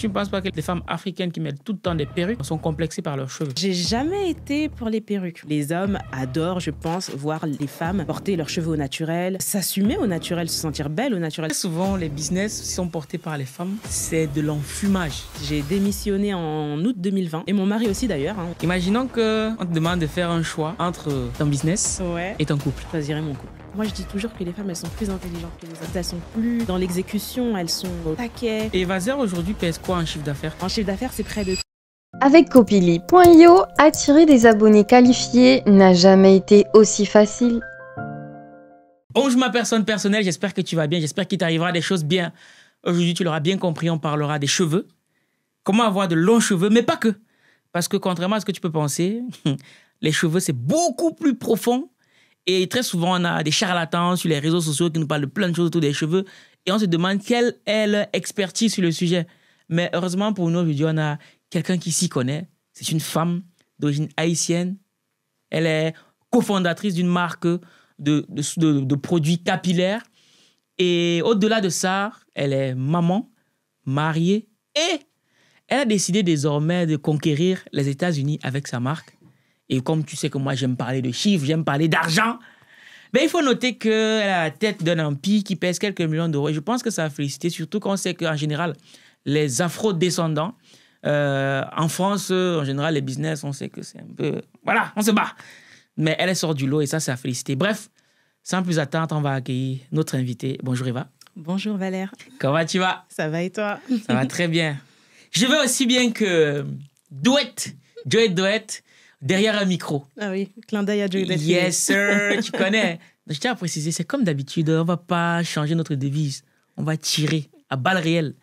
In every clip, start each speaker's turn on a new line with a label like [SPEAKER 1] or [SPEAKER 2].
[SPEAKER 1] Tu ne penses pas que les femmes africaines qui mettent tout le temps des perruques sont complexées par leurs cheveux J'ai jamais été pour les perruques. Les hommes adorent, je pense, voir les femmes porter leurs cheveux au naturel, s'assumer au naturel, se sentir belle au naturel. souvent, les business sont portés par les femmes. C'est de l'enfumage. J'ai démissionné en août 2020 et mon mari aussi d'ailleurs. Hein.
[SPEAKER 2] Imaginons qu'on te demande de faire un choix entre ton business et ton couple. Je choisirais mon couple.
[SPEAKER 1] Moi, je dis toujours que les femmes, elles sont plus intelligentes que les hommes. Elles sont plus dans l'exécution, elles sont au paquet. Et Vazer, aujourd'hui, pèse quoi en chiffre d'affaires En chiffre d'affaires, c'est près de avec Copili.io, attirer des abonnés qualifiés n'a jamais été aussi facile.
[SPEAKER 2] Bonjour ma personne personnelle, j'espère que tu vas bien, j'espère qu'il t'arrivera des choses bien. Aujourd'hui, tu l'auras bien compris, on parlera des cheveux. Comment avoir de longs cheveux, mais pas que. Parce que contrairement à ce que tu peux penser, les cheveux, c'est beaucoup plus profond et très souvent, on a des charlatans sur les réseaux sociaux qui nous parlent de plein de choses autour des cheveux et on se demande quelle est leur expertise sur le sujet. Mais heureusement pour nous, aujourd'hui, on a quelqu'un qui s'y connaît. C'est une femme d'origine haïtienne. Elle est cofondatrice d'une marque de, de, produits capillaires. Et au-delà de ça, elle est maman, mariée et elle a décidé désormais de conquérir les États-Unis avec sa marque. Et comme tu sais que moi, j'aime parler de chiffres, j'aime parler d'argent, ben, il faut noter qu'elle a la tête d'un empire qui pèse quelques millions d'euros. je pense que ça a félicité, surtout quand on sait qu'en général, les afro-descendants, euh, en France, en général, les business, on sait que c'est un peu... Voilà, on se bat. Mais elle sort du lot et ça, ça a félicité. Bref, sans plus attendre, on va accueillir notre invité. Bonjour Eva.
[SPEAKER 1] Bonjour Valère.
[SPEAKER 2] Comment tu vas Ça va et toi Ça va très bien. Je vais aussi bien que Douette, Douette Douette, derrière un micro.
[SPEAKER 1] Ah oui, clin d'œil Yes, sir, tu connais.
[SPEAKER 2] Je tiens à préciser, c'est comme d'habitude, on va pas changer notre devise. On va tirer à balles réelles.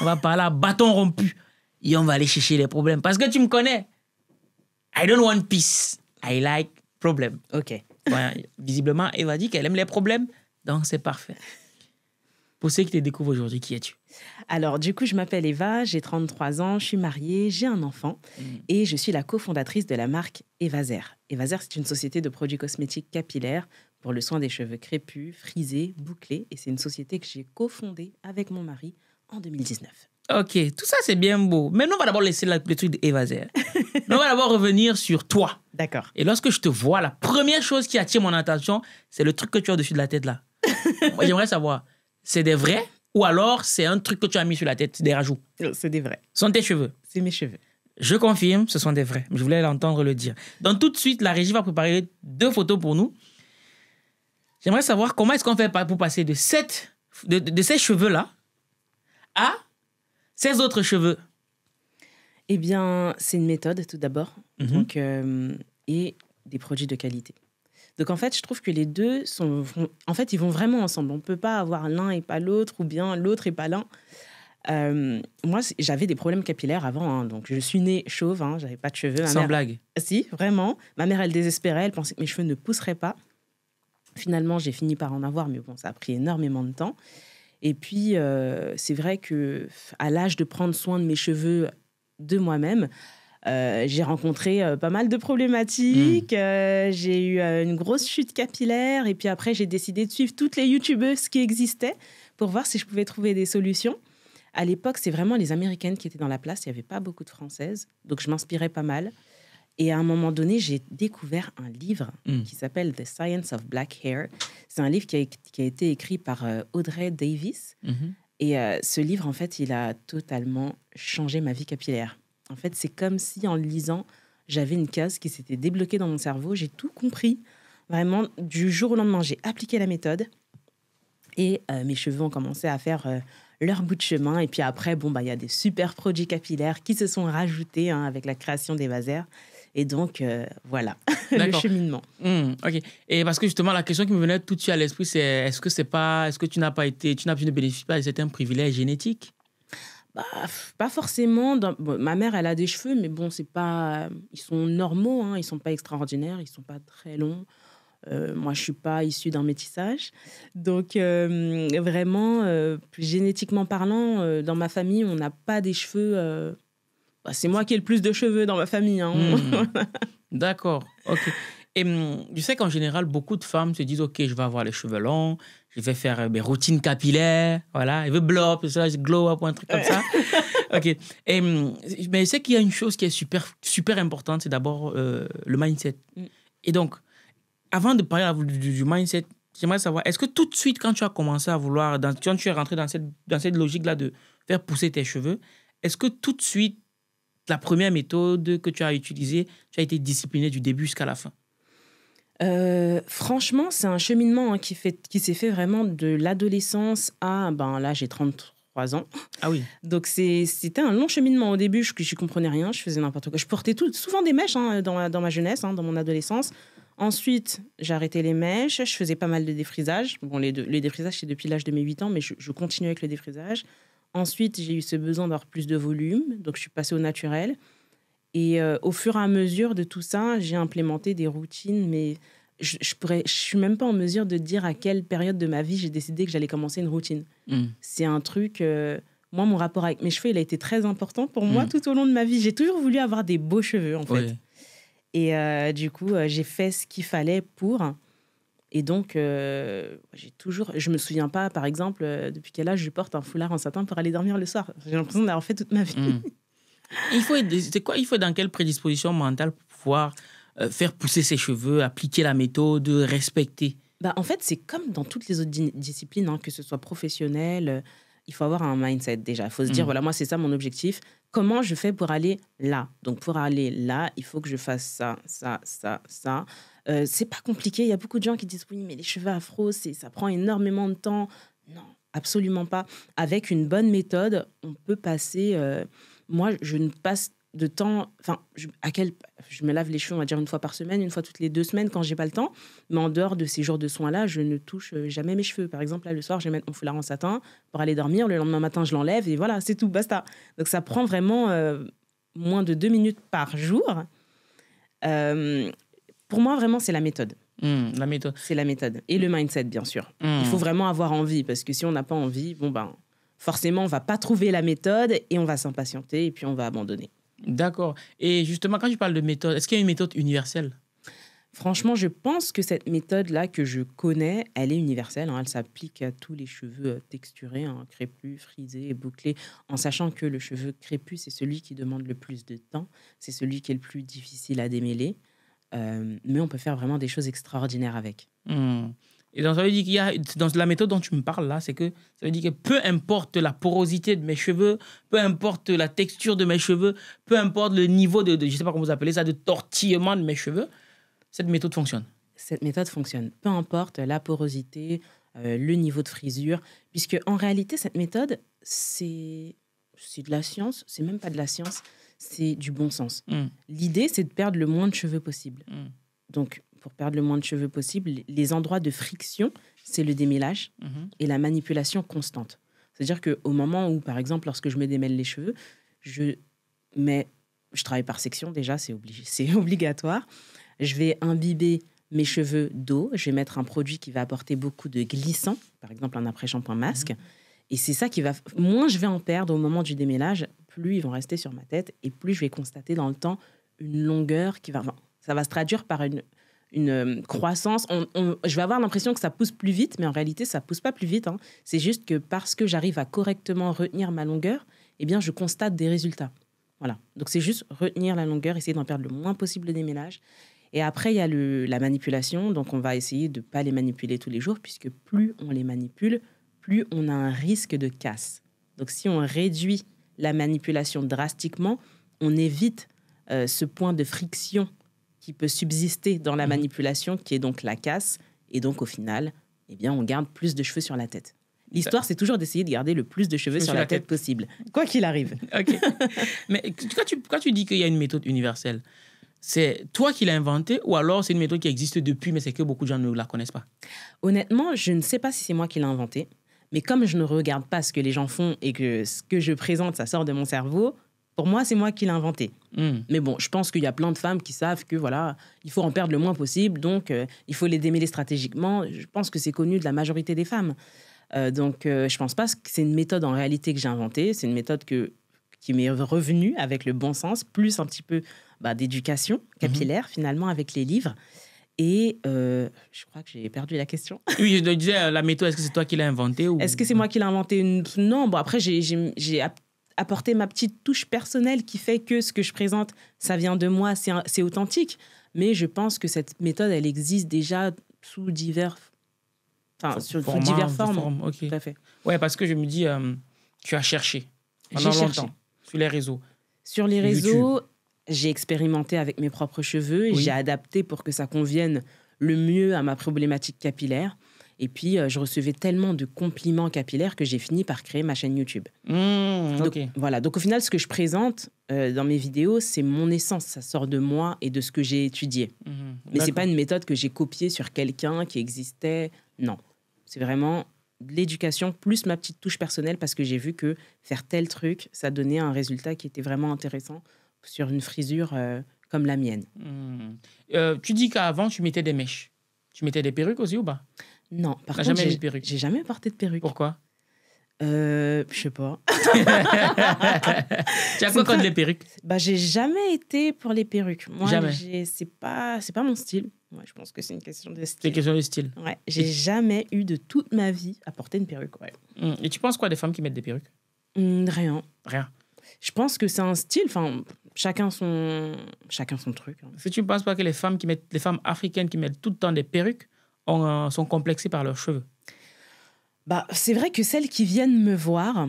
[SPEAKER 2] On va parler à bâton rompu. Et on va aller chercher les problèmes. Parce que tu me connais. I don't want peace. I like problems. OK. visiblement, Eva dit qu'elle aime les problèmes. Donc, c'est
[SPEAKER 1] parfait pour ceux qui te découvrent aujourd'hui, qui es-tu Alors, du coup, je m'appelle Eva, j'ai 33 ans, je suis mariée, j'ai un enfant mm. et je suis la cofondatrice de la marque Evazer. Evazer, c'est une société de produits cosmétiques capillaires pour le soin des cheveux crépus, frisés, bouclés et c'est une société que j'ai cofondée avec mon mari en 2019. Ok, tout ça
[SPEAKER 2] c'est bien beau. Mais nous, on va d'abord laisser le truc d'Evaser. on va d'abord revenir sur toi. D'accord. Et lorsque je te vois, la première chose qui attire mon attention, c'est le truc que tu as au-dessus de la tête là. J'aimerais savoir, c'est des vrais ou alors c'est un truc que tu as mis sur la tête, des rajouts C'est des vrais. Ce sont tes cheveux C'est mes cheveux. Je confirme, ce sont des vrais. Je voulais l'entendre le dire. Donc tout de suite, la régie va préparer deux photos pour nous. J'aimerais savoir comment est-ce qu'on fait pour passer
[SPEAKER 1] de, cette, de, ces cheveux-là à ces autres cheveux. Eh bien, c'est une méthode tout d'abord. Mhm. Euh, et des produits de qualité. Donc en fait, je trouve que les deux sont, en fait, ils vont vraiment ensemble. On peut pas avoir l'un et pas l'autre, ou bien l'autre et pas l'un. Euh, moi, j'avais des problèmes capillaires avant, hein. donc je suis née chauve, hein, j'avais pas de cheveux. Sans blague. Si, vraiment. Ma mère, elle désespérait, elle pensait que mes cheveux ne pousseraient pas. Finalement, j'ai fini par en avoir, mais bon, ça a pris énormément de temps. Et puis, euh, c'est vrai que à l'âge de prendre soin de mes cheveux de moi-même, euh, j'ai rencontré euh, pas mal de problématiques, hmm. euh, j'ai eu une grosse chute capillaire et puis après j'ai décidé de suivre toutes les youtubeuses qui existaient pour voir si je pouvais trouver des solutions. À l'époque, c'est vraiment les américaines qui étaient dans la place, il n'y avait pas beaucoup de françaises, donc je m'inspirais pas mal. Et à un moment donné, j'ai découvert un livre hmm. qui s'appelle The Science of Black Hair. C'est un livre qui a, été écrit par Audrey Davis. Mhm. Et ce livre, en fait, il a totalement changé ma vie capillaire. En fait, c'est comme si en lisant, j'avais une case qui s'était débloquée dans mon cerveau. J'ai tout compris. Vraiment, du jour au lendemain, j'ai appliqué la méthode et euh, mes cheveux ont commencé à faire euh, leur bout de chemin. Et puis après, bon, bah, il y a des super produits capillaires qui se sont rajoutés hein, avec la création des vasers. Et donc, euh, voilà le cheminement.
[SPEAKER 2] Hmm, ok. Et parce que justement, la question qui me venait tout de suite à l'esprit, c'est est-ce que c'est pas, est-ce que tu n'as pas été, tu, ne pas de certains privilèges génétiques
[SPEAKER 1] bah, pas forcément. ma mère, elle a des cheveux, mais bon, c'est pas. Ils sont normaux, hein, ils sont pas extraordinaires, ils sont pas très longs. Euh, moi, je suis pas issue d'un métissage, donc euh, vraiment, euh, génétiquement parlant, dans ma famille, on n'a pas des cheveux. Bah, c'est moi qui ai le plus de cheveux dans ma famille. Hein. Hmm. D'accord.
[SPEAKER 2] Ok. Et hum, tu sais qu'en général, beaucoup de femmes se disent, ok, je vais avoir les cheveux longs, il veut faire euh, mes routines capillaires, voilà, il veut blow up, ça, glow up ou un truc comme ça. ok. Et, hum, mais je sais qu'il y a une chose qui est super, super importante, c'est d'abord euh, le mindset. Mm. Et donc, avant de parler du, du mindset, j'aimerais savoir, est-ce que tout de suite, quand tu as commencé à vouloir, dans, quand tu es rentré dans cette, dans cette logique-là de faire pousser tes cheveux, est-ce que tout de suite, la première méthode que tu as utilisée, tu as été discipliné du début jusqu'à la
[SPEAKER 1] fin euh, franchement, c'est un cheminement hein, qui, s'est fait vraiment de l'adolescence à, ben là j'ai 33 ans. Ah oui. Donc c'était un long cheminement au début, je ne comprenais rien, je faisais n'importe quoi. Je portais souvent des mèches hein, dans, ma, jeunesse, hein, dans mon adolescence. Ensuite, j'arrêtais les mèches, je faisais pas mal de défrisage. Bon, les, les défrisages, c'est depuis l'âge de mes 8 ans, mais je, je continue avec le défrisage. Ensuite, j'ai eu ce besoin d'avoir plus de volume, donc je suis passée au naturel. Et euh, au fur et à mesure de tout ça, j'ai implémenté des routines, mais je, je pourrais, je suis même pas en mesure de dire à quelle période de ma vie j'ai décidé que j'allais commencer une routine. Hmm. C'est un truc. Euh, moi, mon rapport avec mes cheveux, il a été très important pour moi hmm. tout au long de ma vie. J'ai toujours voulu avoir des beaux cheveux, en fait. Et euh, du coup, j'ai fait ce qu'il fallait pour. Et donc, j'ai toujours. Je me souviens pas, par exemple, depuis quel âge je porte un foulard en satin pour aller dormir le soir. J'ai l'impression d'avoir fait toute ma vie.
[SPEAKER 2] Hmm. Il faut, c'est quoi, il faut dans quelle prédisposition mentale pour pouvoir euh, faire pousser
[SPEAKER 1] ses cheveux, appliquer la méthode, respecter bah, En fait, c'est comme dans toutes les autres disciplines, hein, que ce soit professionnel, euh, il faut avoir un mindset déjà. Il faut se dire, mmh. voilà, moi, c'est ça mon objectif. Comment je fais pour aller là Donc, pour aller là, il faut que je fasse ça, ça, ça, ça. Euh, c'est pas compliqué. Il y a beaucoup de gens qui disent, oui, mais les cheveux afro, ça prend énormément de temps. Non, absolument pas. Avec une bonne méthode, on peut passer euh, moi, je ne passe de temps, enfin, à quel, je me lave les cheveux, on va dire une fois par semaine, une fois toutes les deux semaines quand j'ai pas le temps. Mais en dehors de ces jours de soins là, je ne touche euh, jamais mes cheveux. Par exemple, le soir, je vais mettre mon foulard en satin pour aller dormir. Le lendemain matin, je l'enlève et voilà, c'est tout, basta. Donc ça prend vraiment euh, moins de deux minutes par jour. Euh, pour moi, vraiment, c'est la méthode. Hmm, la méthode. C'est la méthode et le mindset, bien sûr. Hmm. Il faut vraiment avoir envie parce que si on n'a pas envie, bon ben forcément, on va pas trouver la méthode et on va s'impatienter et puis on va abandonner. D'accord. Et justement, quand tu parles de méthode, est-ce qu'il y a une méthode universelle Franchement, je pense que cette méthode-là que je connais, elle est universelle. Hein. Elle s'applique à tous les cheveux euh, texturés, hein, crépus, frisés et bouclés, en sachant que le cheveu crépus, c'est celui qui demande le plus de temps, c'est celui qui est le plus difficile à démêler. Euh, mais on peut faire vraiment des choses extraordinaires avec. Mmh.
[SPEAKER 2] Et donc, ça veut dire qu'il y a, dans la méthode dont tu me parles là, c'est que ça veut dire que peu importe la porosité de mes cheveux, peu importe la texture de mes cheveux, peu importe le niveau de, je sais pas comment vous appelez ça, de tortillement de mes cheveux,
[SPEAKER 1] cette méthode fonctionne. Cette méthode fonctionne. Peu importe la porosité, euh, le niveau de frisure, puisque en réalité, cette méthode, c'est, c'est de la science, c'est même pas de la science, c'est du bon sens. Hmm. L'idée, c'est de perdre le moins de cheveux possible. Hmm. Donc, pour perdre le moins de cheveux possible, les endroits de friction, c'est le démêlage mhm. et la manipulation constante. C'est-à-dire qu'au moment où, par exemple, lorsque je me démêle les cheveux, je mets, je travaille par section déjà, c'est obligé, c'est obligatoire. Je vais imbiber mes cheveux d'eau, je vais mettre un produit qui va apporter beaucoup de glissant, par exemple un après-shampoing masque. Mhm. Et c'est ça qui va. Moins je vais en perdre au moment du démêlage, plus ils vont rester sur ma tête et plus je vais constater dans le temps une longueur qui va. ça va se traduire par une, une euh, croissance. je vais avoir l'impression que ça pousse plus vite, mais en réalité, ça pousse pas plus vite. Hein. C'est juste que parce que j'arrive à correctement retenir ma longueur, eh bien, je constate des résultats. Voilà. Donc, c'est juste retenir la longueur, essayer d'en perdre le moins possible des ménages. Et après, il y a la manipulation. Donc, on va essayer de ne pas les manipuler tous les jours, puisque plus on les manipule, plus on a un risque de casse. Donc, si on réduit la manipulation drastiquement, on évite euh, ce point de friction qui peut subsister dans la mhm. manipulation, qui est donc la casse. Et donc, au final, eh bien, on garde plus de cheveux sur la tête. L'histoire, c'est toujours d'essayer de garder le plus de cheveux sur, la, tête, possible, quoi qu'il arrive.
[SPEAKER 2] Mais quand tu, quand tu dis qu'il y a une méthode universelle, c'est toi qui l'as inventée ou alors
[SPEAKER 1] c'est une méthode qui existe depuis, mais c'est que beaucoup de gens ne la connaissent pas Honnêtement, je ne sais pas si c'est moi qui l'ai inventée, mais comme je ne regarde pas ce que les gens font et que ce que je présente, ça sort de mon cerveau, pour moi, c'est moi qui l'ai inventé. Hmm. Mais bon, je pense qu'il y a plein de femmes qui savent que voilà, il faut en perdre le moins possible, donc euh, il faut les démêler stratégiquement. Je pense que c'est connu de la majorité des femmes. Euh, donc, je euh, je pense pas que c'est une méthode en réalité que j'ai inventée. C'est une méthode que, qui m'est revenue avec le bon sens, plus un petit peu bah, d'éducation mhm. capillaire finalement avec les livres. Et je crois que j'ai perdu la question. Oui, je disais, la méthode, est-ce que c'est toi qui l'as inventé ou... Est-ce que c'est moi qui l'ai inventé Non, bon, après, j'ai apporter ma petite touche personnelle qui fait que ce que je présente, ça vient de moi, c'est authentique. Mais je pense que cette méthode, elle existe déjà sous diverses divers formes. Oui,
[SPEAKER 2] Tout à Ouais, parce que je me dis, euh, tu as cherché pendant longtemps cherché. sur les réseaux.
[SPEAKER 1] Sur les réseaux, j'ai expérimenté avec mes propres cheveux et j'ai adapté pour que ça convienne le mieux à ma problématique capillaire. Et puis, euh, je recevais tellement de compliments capillaires que j'ai fini par créer ma chaîne YouTube.
[SPEAKER 2] Mmh, donc,
[SPEAKER 1] voilà. Donc, au final, ce que je présente euh, dans mes vidéos, c'est mon essence. Ça sort de moi et de ce que j'ai étudié. Mais mmh, mmh. Mais c'est pas une méthode que j'ai copiée sur quelqu'un qui existait. Non. C'est vraiment l'éducation plus ma petite touche personnelle parce que j'ai vu que faire tel truc, ça donnait un résultat qui était vraiment intéressant sur une frisure euh, comme la mienne.
[SPEAKER 2] tu dis qu'avant, tu mettais des mèches. Tu mettais des perruques aussi ou pas
[SPEAKER 1] non, par contre, jamais j'ai, jamais porté de perruque. Pourquoi euh, je sais pas. tu as quoi contre les perruques Bah j'ai jamais été pour les perruques. Moi, jamais. C'est pas, c'est pas mon style. Moi, je pense que c'est une question de style. C'est une question de style. Ouais. J'ai jamais eu de toute ma vie à porter une perruque. Ouais. Mmh.
[SPEAKER 2] Et tu penses quoi des femmes qui mettent des perruques
[SPEAKER 1] mmh, Rien. Rien. Je pense que c'est un style. Enfin, chacun son, chacun son truc. Si hein. tu ne penses pas que les femmes qui mettent, les
[SPEAKER 2] femmes africaines qui mettent tout le temps des perruques euh, sont complexées par leurs cheveux
[SPEAKER 1] bah, C'est vrai que celles qui viennent me voir,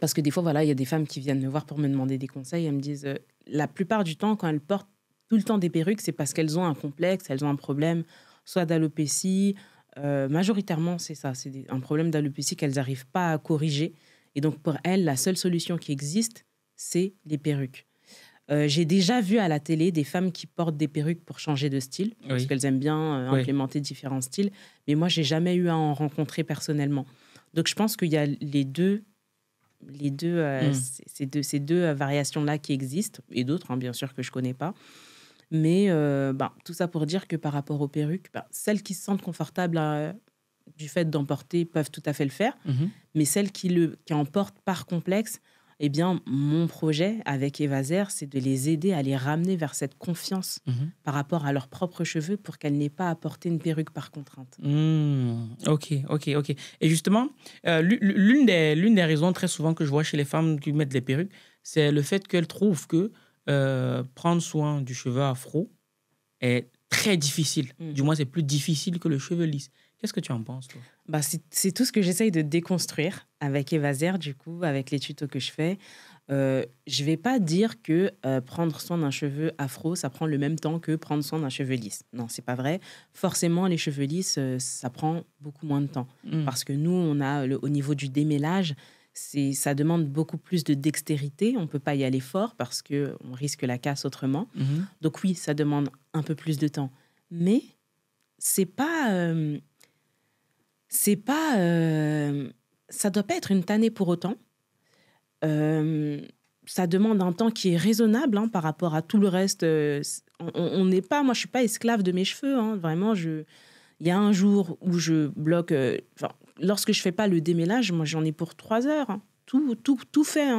[SPEAKER 1] parce que des fois, voilà, il y a des femmes qui viennent me voir pour me demander des conseils, elles me disent, euh, la plupart du temps, quand elles portent tout le temps des perruques, c'est parce qu'elles ont un complexe, elles ont un problème, soit d'alopécie, euh, majoritairement, c'est ça, c'est un problème d'alopécie qu'elles n'arrivent pas à corriger. Et donc, pour elles, la seule solution qui existe, c'est les perruques. Euh, j'ai déjà vu à la télé des femmes qui portent des perruques pour changer de style, parce qu'elles aiment bien euh, implémenter différents styles. Mais moi, j'ai jamais eu à en rencontrer personnellement. Donc, je pense qu'il y a les deux, les deux, euh, hmm. ces deux, variations-là qui existent, et d'autres, hein, bien sûr, que je connais pas. Mais ben, tout ça pour dire que par rapport aux perruques, ben, celles qui se sentent confortables du fait d'en porter peuvent tout à fait le faire, mhm. mais celles qui, le, qui en portent par complexe, eh bien, mon projet avec Evaser, c'est de les aider à les ramener vers cette confiance mhm. par rapport à leurs propres cheveux pour qu'elles n'aient pas à porter une perruque par contrainte.
[SPEAKER 2] Hmm, ok, ok, ok. Et justement, euh, l'une des, des raisons très souvent que je vois chez les femmes qui mettent des perruques, c'est le fait qu'elles trouvent que euh, prendre soin du cheveu afro est
[SPEAKER 1] très difficile. Hmm. Du moins, c'est plus difficile que le cheveu lisse. Qu'est-ce que tu en penses toi bah, C'est tout ce que j'essaye de déconstruire avec Evaser, du coup, avec les tutos que je fais. Euh, je ne vais pas dire que euh, prendre soin d'un cheveu afro, ça prend le même temps que prendre soin d'un cheveu lisse. Non, c'est pas vrai. Forcément, les cheveux lisses, euh, ça prend beaucoup moins de temps. Mm. Parce que nous, on a au niveau du démêlage, ça demande beaucoup plus de dextérité. On ne peut pas y aller fort parce qu'on risque la casse autrement. Mm-hmm. Donc oui, ça demande un peu plus de temps. Mais c'est pas c'est pas. Euh, ça doit pas être une tannée pour autant. Euh, ça demande un temps qui est raisonnable hein, par rapport à tout le reste. Euh, on n'est pas. Moi, je suis pas esclave de mes cheveux. Hein, vraiment, je. Il y a un jour où je bloque. lorsque je fais pas le démêlage, moi, j'en ai pour trois heures. Hein. tout, tout, tout fait.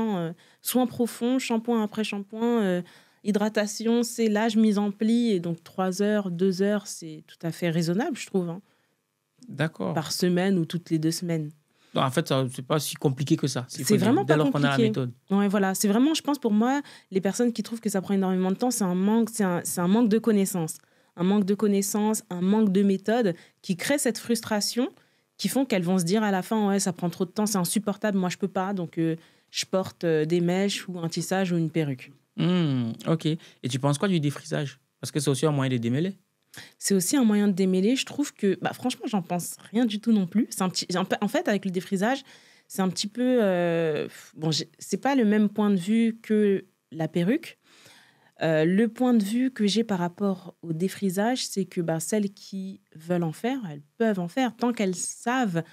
[SPEAKER 1] Soins profonds, shampoing après shampoing hydratation, c'est l'âge mise en pli. Et donc, trois heures, deux heures, c'est tout à fait raisonnable, je trouve. D'accord. Par semaine ou toutes les deux semaines.
[SPEAKER 2] en fait, ce n'est pas si compliqué que ça. C'est vraiment pas compliqué. qu'on a la méthode.
[SPEAKER 1] voilà. C'est vraiment, je pense, pour moi, les personnes qui trouvent que ça prend énormément de temps, c'est un manque, c'est un, manque de connaissances. Un manque de connaissances, un manque de méthode qui crée cette frustration qui font qu'elles vont se dire à la fin, ouais, ça prend trop de temps, c'est insupportable, moi je ne peux pas, donc euh, je porte euh, des mèches ou un tissage ou une perruque.
[SPEAKER 2] Mmh, ok. Et tu penses quoi du défrisage Parce que c'est aussi un moyen de démêler.
[SPEAKER 1] C'est aussi un moyen de démêler. Je trouve que, bah, franchement, j'en pense rien du tout non plus. en fait, avec le défrisage, c'est un petit peu. Euh, bon bon, c'est pas le même point de vue que la perruque. Euh, le point de vue que j'ai par rapport au défrisage, c'est que bah, celles qui veulent en faire, elles peuvent en faire tant qu'elles savent,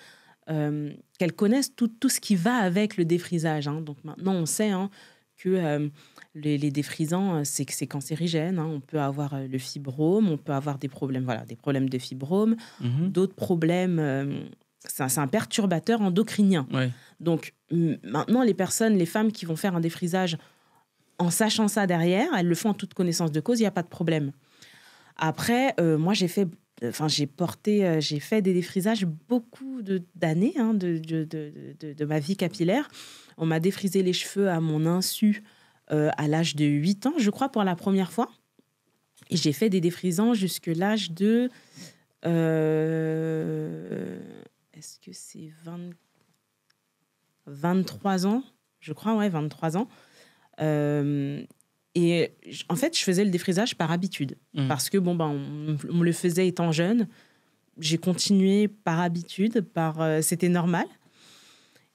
[SPEAKER 1] euh, qu'elles connaissent tout, ce qui va avec le défrisage. Hein. Donc maintenant, on sait, hein, euh, les, défrisants, euh, c'est que c'est cancérigène. Hein. On peut avoir euh, le fibrome, on peut avoir des problèmes, voilà, des problèmes de fibrome, mhm. d'autres problèmes. c'est un, perturbateur endocrinien. Donc maintenant, les personnes, les femmes qui vont faire un défrisage en sachant ça derrière, elles le font en toute connaissance de cause, il n'y a pas de problème. Après, moi, j'ai fait enfin j'ai porté, j'ai fait des défrisages beaucoup d'années de, d'années hein, de, de, ma vie capillaire. On m'a défrisé les cheveux à mon insu euh, à l'âge de 8 ans, je crois, pour la première fois. j'ai fait des défrisants jusque l'âge de... Euh, est-ce que c'est 23 ans Je crois, ouais, 23 ans. Euh, et en fait, je faisais le défrisage par habitude. Mmh. Parce que, bon, ben, on, le faisait étant jeune. J'ai continué par habitude, par c'était normal.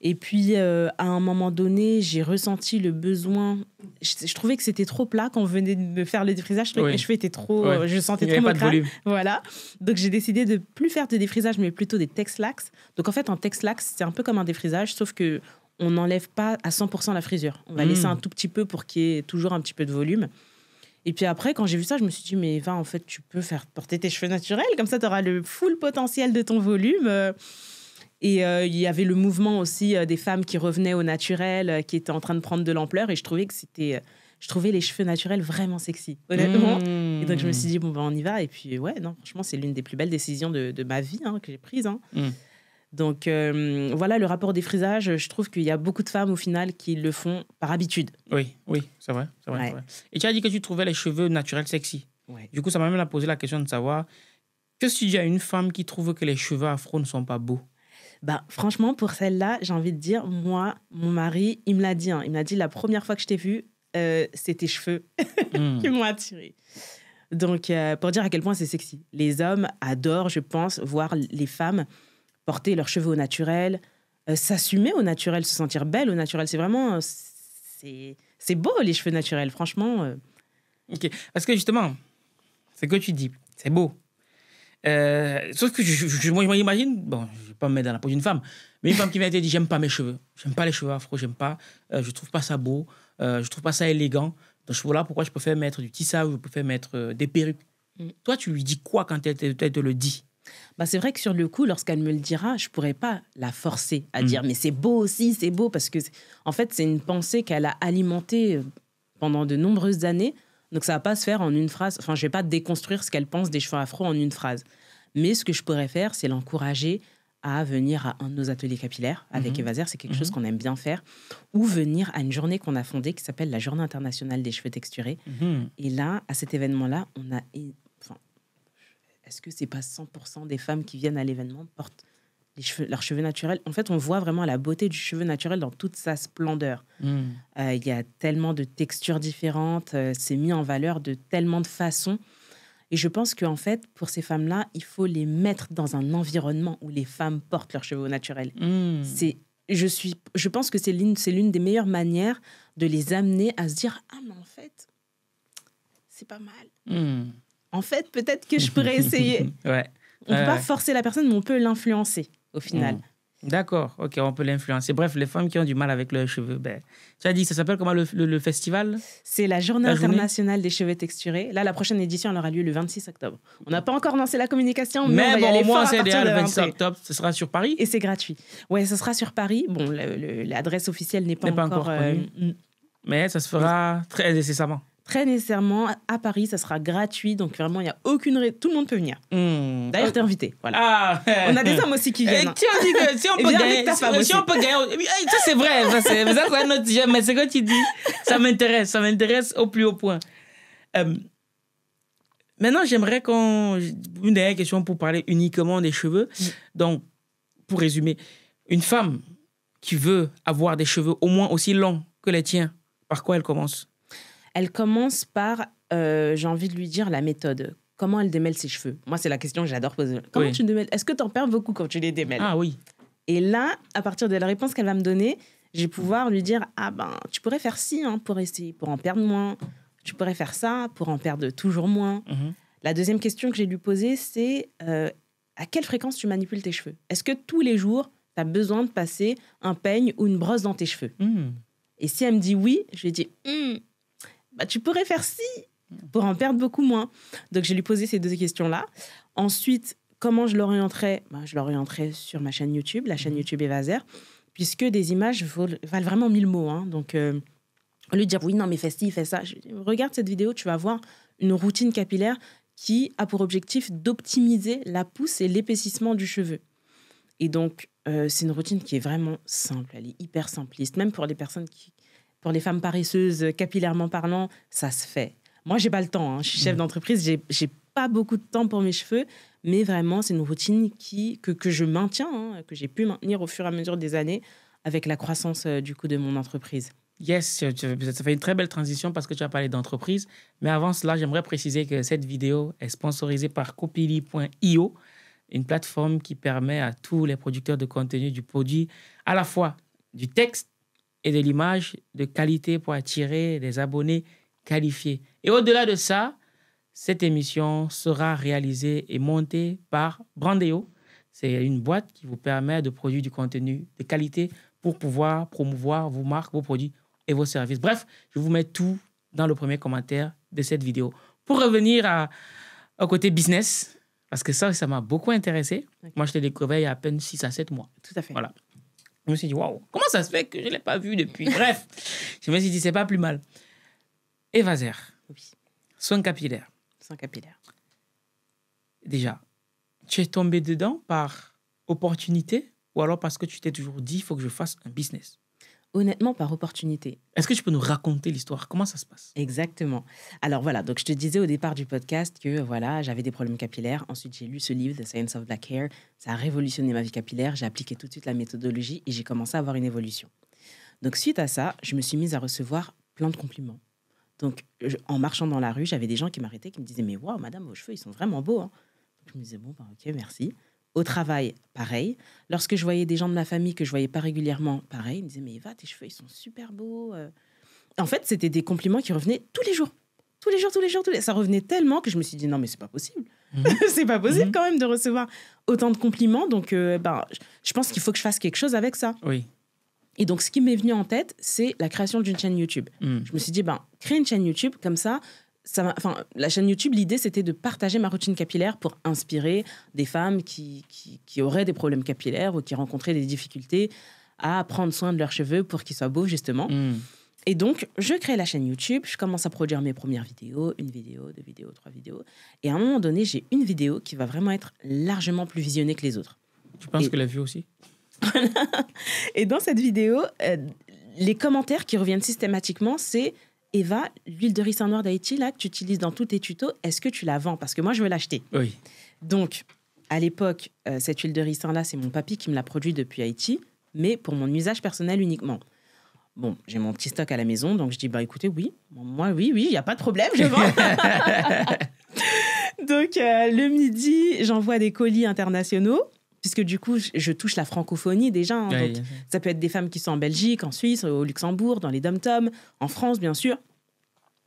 [SPEAKER 1] Et puis, euh, à un moment donné, j'ai ressenti le besoin. Je, trouvais que c'était trop plat quand on venait de me faire le défrisage. Je que mes cheveux étaient trop. je sentais Il trop de volume. Voilà. Donc, j'ai décidé de plus faire de défrisage, mais plutôt des tex-lax. Donc, en fait, un lax c'est un peu comme un défrisage, sauf que on n'enlève pas à 100% la frisure. On va mmh. laisser un tout petit peu pour qu'il y ait toujours un petit peu de volume. Et puis après, quand j'ai vu ça, je me suis dit, mais va en fait, tu peux faire porter tes cheveux naturels, comme ça, tu auras le full potentiel de ton volume. Euh. Et euh, il y avait le mouvement aussi euh, des femmes qui revenaient au naturel, euh, qui étaient en train de prendre de l'ampleur. Et je trouvais que c'était. je trouvais les cheveux naturels vraiment sexy, honnêtement. Mmh. Et donc, je me suis dit, bon, ben, on y va. Et puis, ouais, non, franchement, c'est l'une des plus belles décisions de, de ma vie hein, que j'ai prise. Hein. Mmh. Donc, voilà, le rapport des frisages, je trouve qu'il y a beaucoup de femmes, au final, qui le font par habitude. Oui,
[SPEAKER 2] oui, c'est vrai, vrai. Et tu as dit que tu trouvais les cheveux naturels sexy. Du coup, ça m'a même posé la question de savoir que si tu une femme qui trouve que les cheveux afro ne sont pas beaux,
[SPEAKER 1] bah, franchement, pour celle-là, j'ai envie de dire, moi, mon mari, il me l'a dit. Hein. il m'a dit la première fois que je t'ai vue, euh, c'est tes cheveux hmm. qui m'ont attirée. Donc, euh, pour dire à quel point c'est sexy. Les hommes adorent, je pense, voir les femmes porter leurs cheveux au naturel, euh, s'assumer au naturel, se sentir belle au naturel. C'est vraiment. Euh, c'est beau, les cheveux naturels, franchement. Ok. Parce que justement, ce que tu dis,
[SPEAKER 2] c'est beau. Euh, sauf que je, moi, je m'imagine, bon, je vais pas me mettre dans la peau d'une femme, mais une femme qui m'a dit « j'aime pas mes cheveux, j'aime pas les cheveux afro, j'aime pas, euh, je trouve pas ça beau, euh, je trouve pas ça élégant. Donc voilà pourquoi je préfère mettre du tissage, je préfère mettre des perruques. Mm. Toi, tu
[SPEAKER 1] lui dis quoi quand elle te, le dit bah c'est vrai que sur le coup, lorsqu'elle me le dira, je pourrais pas la forcer à mm. dire mais c'est beau aussi, c'est beau parce que en fait c'est une pensée qu'elle a alimentée pendant de nombreuses années donc ça va pas se faire en une phrase. Enfin, je vais pas déconstruire ce qu'elle pense des cheveux afro en une phrase. Mais ce que je pourrais faire, c'est l'encourager à venir à un de nos ateliers capillaires avec mhm. Evaser, c'est quelque chose mhm. qu'on aime bien faire, ou venir à une journée qu'on a fondée qui s'appelle la Journée internationale des cheveux texturés. Mhm. Et là, à cet événement-là, on a. Enfin, Est-ce que c'est pas 100% des femmes qui viennent à l'événement portent leurs cheveux naturels. En fait, on voit vraiment la beauté du cheveu naturel dans toute sa splendeur. Mm. Euh, il y a tellement de textures différentes, euh, c'est mis en valeur de tellement de façons. Et je pense qu'en fait, pour ces femmes-là, il faut les mettre dans un environnement où les femmes portent leurs cheveux naturels. Mm. C'est je, suis, je pense que c'est l'une, c'est l'une des meilleures manières de les amener à se dire Ah, mais en fait, c'est pas mal. Mm. En fait, peut-être que je pourrais essayer. On ne peut pas forcer la personne, mais on peut l'influencer au final. Hmm.
[SPEAKER 2] D'accord, ok, on peut l'influencer. Bref, les femmes qui ont du mal avec leurs cheveux, ben, tu as dit, ça s'appelle comment le,
[SPEAKER 1] festival C'est la Journée internationale des cheveux texturés. Là, la prochaine édition, elle aura lieu le 26 octobre. On n'a pas encore lancé la communication, mais, au moins, c'est le 26 octobre. Ce sera sur Paris Et c'est gratuit. Ouais, ce sera sur Paris. Bon, l'adresse officielle n'est pas, encore. Euh, mais ça se
[SPEAKER 2] fera très nécessairement
[SPEAKER 1] très nécessairement à Paris, ça sera gratuit. Donc vraiment, il n'y a aucune tout le monde peut venir. Hmm. D'ailleurs, t'es invité. Voilà. Ah, on a des hommes aussi qui eh, viennent. Si on, peut gagner, si, si on peut gagner, ça c'est vrai. Ça c'est notre mais c'est que tu dis, ça
[SPEAKER 2] m'intéresse, ça m'intéresse au plus haut point. Euh, maintenant, j'aimerais qu'on une dernière question pour parler uniquement des cheveux. Donc, pour résumer, une femme qui veut avoir des cheveux au moins aussi longs que les tiens, par quoi elle
[SPEAKER 1] commence elle commence par, euh, j'ai envie de lui dire, la méthode. Comment elle démêle ses cheveux Moi, c'est la question que j'adore poser. Comment tu démêles Est-ce que tu en perds beaucoup quand tu les démêles Ah oui. Et là, à partir de la réponse qu'elle va me donner, je vais pouvoir lui dire Ah ben, tu pourrais faire ci hein, pour essayer, pour en perdre moins. Tu pourrais faire ça pour en perdre toujours moins. Mmh la deuxième question que j'ai lui poser, c'est euh, à quelle fréquence tu manipules tes cheveux Est-ce que tous les jours, tu as besoin de passer un peigne ou une brosse dans tes cheveux mmh. Et si elle me dit oui, je lui dis mmh, bah, tu pourrais faire ci pour en perdre beaucoup moins. Donc, je lui posé ces deux questions-là. Ensuite, comment je l'orienterais bah, Je l'orienterais sur ma chaîne YouTube, la chaîne mhm. YouTube Evazer, puisque des images valent, vraiment mille mots. Hein. Donc, euh, au lieu de dire oui, non, mais fais ci, fais ça, regarde cette vidéo, tu vas voir une routine capillaire qui a pour objectif d'optimiser la pousse et l'épaississement du cheveu. Et donc, euh, c'est une routine qui est vraiment simple, elle est hyper simpliste, même pour les personnes qui, pour les femmes paresseuses, capillairement parlant, ça se fait. Moi, j'ai pas le temps. Hein. Je suis chef mm. d'entreprise, j'ai, pas beaucoup de temps pour mes cheveux, mais vraiment, c'est une routine qui, que, je maintiens, hein, que j'ai pu maintenir au fur et à mesure des années avec la croissance euh, du coup de mon entreprise.
[SPEAKER 2] Yes, ça fait une très belle transition parce que tu as parlé d'entreprise. Mais avant cela, j'aimerais préciser que cette vidéo est sponsorisée par copili.io, une plateforme qui permet à tous les producteurs de contenu du produit, à la fois du texte et de l'image de qualité pour attirer des abonnés qualifiés. Et au-delà de ça, cette émission sera réalisée et montée par Brandeo. C'est une boîte qui vous permet de produire du contenu de qualité pour pouvoir promouvoir vos marques, vos produits et vos services. Bref, je vous mets tout dans le premier commentaire de cette vidéo. Pour revenir à, au côté business, parce que ça, ça m'a beaucoup intéressé. Moi, je l'ai découvert il y a à peine 6 à 7 mois. Tout à fait. Voilà. Je me suis dit, waouh, comment ça se fait que je ne l'ai pas vu depuis Bref, je me suis dit, c'est pas plus mal. évaser oui. soin capillaire. Soin capillaire. Déjà, tu es tombé dedans par opportunité ou alors parce que
[SPEAKER 1] tu t'es toujours dit, il faut que je fasse un business Honnêtement, par opportunité. Est-ce que tu peux nous raconter l'histoire Comment ça se passe Exactement. Alors voilà, donc je te disais au départ du podcast que voilà, j'avais des problèmes capillaires. Ensuite, j'ai lu ce livre, The Science of Black Hair. Ça a révolutionné ma vie capillaire. J'ai appliqué tout de suite la méthodologie et j'ai commencé à avoir une évolution. Donc suite à ça, je me suis mise à recevoir plein de compliments. Donc en marchant dans la rue, j'avais des gens qui m'arrêtaient, qui me disaient mais waouh, madame, vos cheveux ils sont vraiment beaux. Hein. je me disais bon, bah, ok, merci. Au travail, pareil. Lorsque je voyais des gens de ma famille que je voyais pas régulièrement, pareil, ils me disaient Mais Eva, tes cheveux, ils sont super beaux. Euh. En fait, c'était des compliments qui revenaient tous les jours. Tous les jours, tous les jours, tous les Ça revenait tellement que je me suis dit Non, mais c'est pas possible. Mhm. c'est pas possible mhm. quand même de recevoir autant de compliments. Donc, euh, ben, je pense qu'il faut que je fasse quelque chose avec ça. Oui. Et donc, ce qui m'est venu en tête, c'est la création d'une chaîne YouTube. Mhm. Je me suis dit, ben, crée une chaîne YouTube, comme ça, enfin, la chaîne YouTube, l'idée, c'était de partager ma routine capillaire pour inspirer des femmes qui, auraient des problèmes capillaires ou qui rencontraient des difficultés à prendre soin de leurs cheveux pour qu'ils soient beaux, justement. Hmm. Et donc, je crée la chaîne YouTube, je commence à produire mes premières vidéos, une vidéo, deux vidéos, trois vidéos. Et à un moment donné, j'ai une vidéo qui va vraiment être largement plus visionnée que les autres. Tu penses que la vue aussi Et dans cette vidéo, euh, les commentaires qui reviennent systématiquement, c'est Eva, l'huile de ricin noir d'Haïti, là, que tu utilises dans tous tes tutos, est-ce que tu la vends Parce que moi, je veux l'acheter. Oui. Donc, à l'époque, euh, cette huile de ricin-là, c'est mon papy qui me l'a produit depuis Haïti, mais pour mon usage personnel uniquement. Bon, j'ai mon petit stock à la maison, donc je dis, bah écoutez, oui, moi, oui, oui, il n'y a pas de problème, je vends. donc, euh, le midi, j'envoie des colis internationaux puisque du coup, je, touche la francophonie déjà. Hein, donc, ça peut être des femmes qui sont en Belgique, en Suisse, au Luxembourg, dans les dom-toms, en France, bien sûr,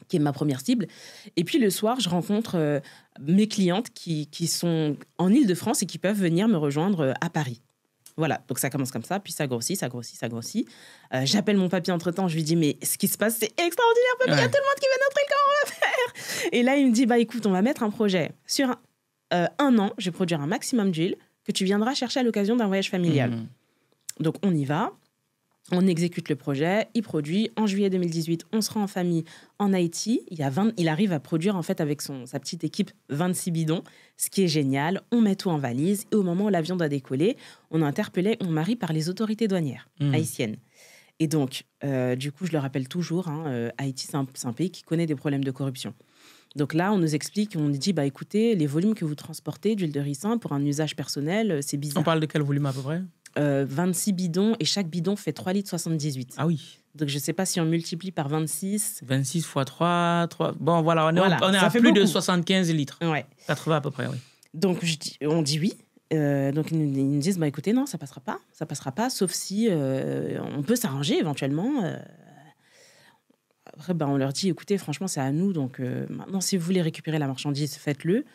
[SPEAKER 1] qui est ma première cible. Et puis le soir, je rencontre euh, mes clientes qui, qui sont en Ile-de-France et qui peuvent venir me rejoindre euh, à Paris. Voilà, donc ça commence comme ça, puis ça grossit, ça grossit, ça grossit. Euh, j'appelle mon papy entre-temps, je lui dis, mais ce qui se passe, c'est extraordinaire, papy, il y a tout le monde qui vient notre comment on va faire Et là, il me dit, bah écoute, on va mettre un projet. Sur un, an, je vais produire un maximum d'huile, que tu viendras chercher à l'occasion d'un voyage familial. Mmh. Donc on y va, on exécute le projet, il produit. En juillet 2018, on sera en famille en Haïti. Il, arrive à produire en fait avec sa petite équipe 26 bidons, ce qui est génial. On met tout en valise et au moment où l'avion doit décoller, on est interpellé mon mari par les autorités douanières mmh. haïtiennes. Et donc, euh, du coup, je le rappelle toujours, hein, euh, Haïti, c'est un, pays qui connaît des problèmes de corruption. Donc là, on nous explique, on nous dit, bah écoutez, les volumes que vous transportez d'huile de ricin pour un usage personnel, euh, c'est bizarre. On parle de quel volume à peu près 26 euh, bidons et chaque bidon fait 3 litres 78. Ah oui. Donc je ne sais pas si on multiplie par 26.
[SPEAKER 2] 26 fois 3, 3... Bon voilà, on est, fait à plus de 75 litres. Ouais. 80 à peu près,
[SPEAKER 1] oui. Donc je dis, on dit oui. Euh, donc ils nous disent, bah écoutez, non, ça passera pas. Ça passera pas, sauf si on peut s'arranger éventuellement bah, on leur dit, écoutez, franchement, c'est à nous. Donc euh, maintenant, si vous voulez récupérer la marchandise, faites-le.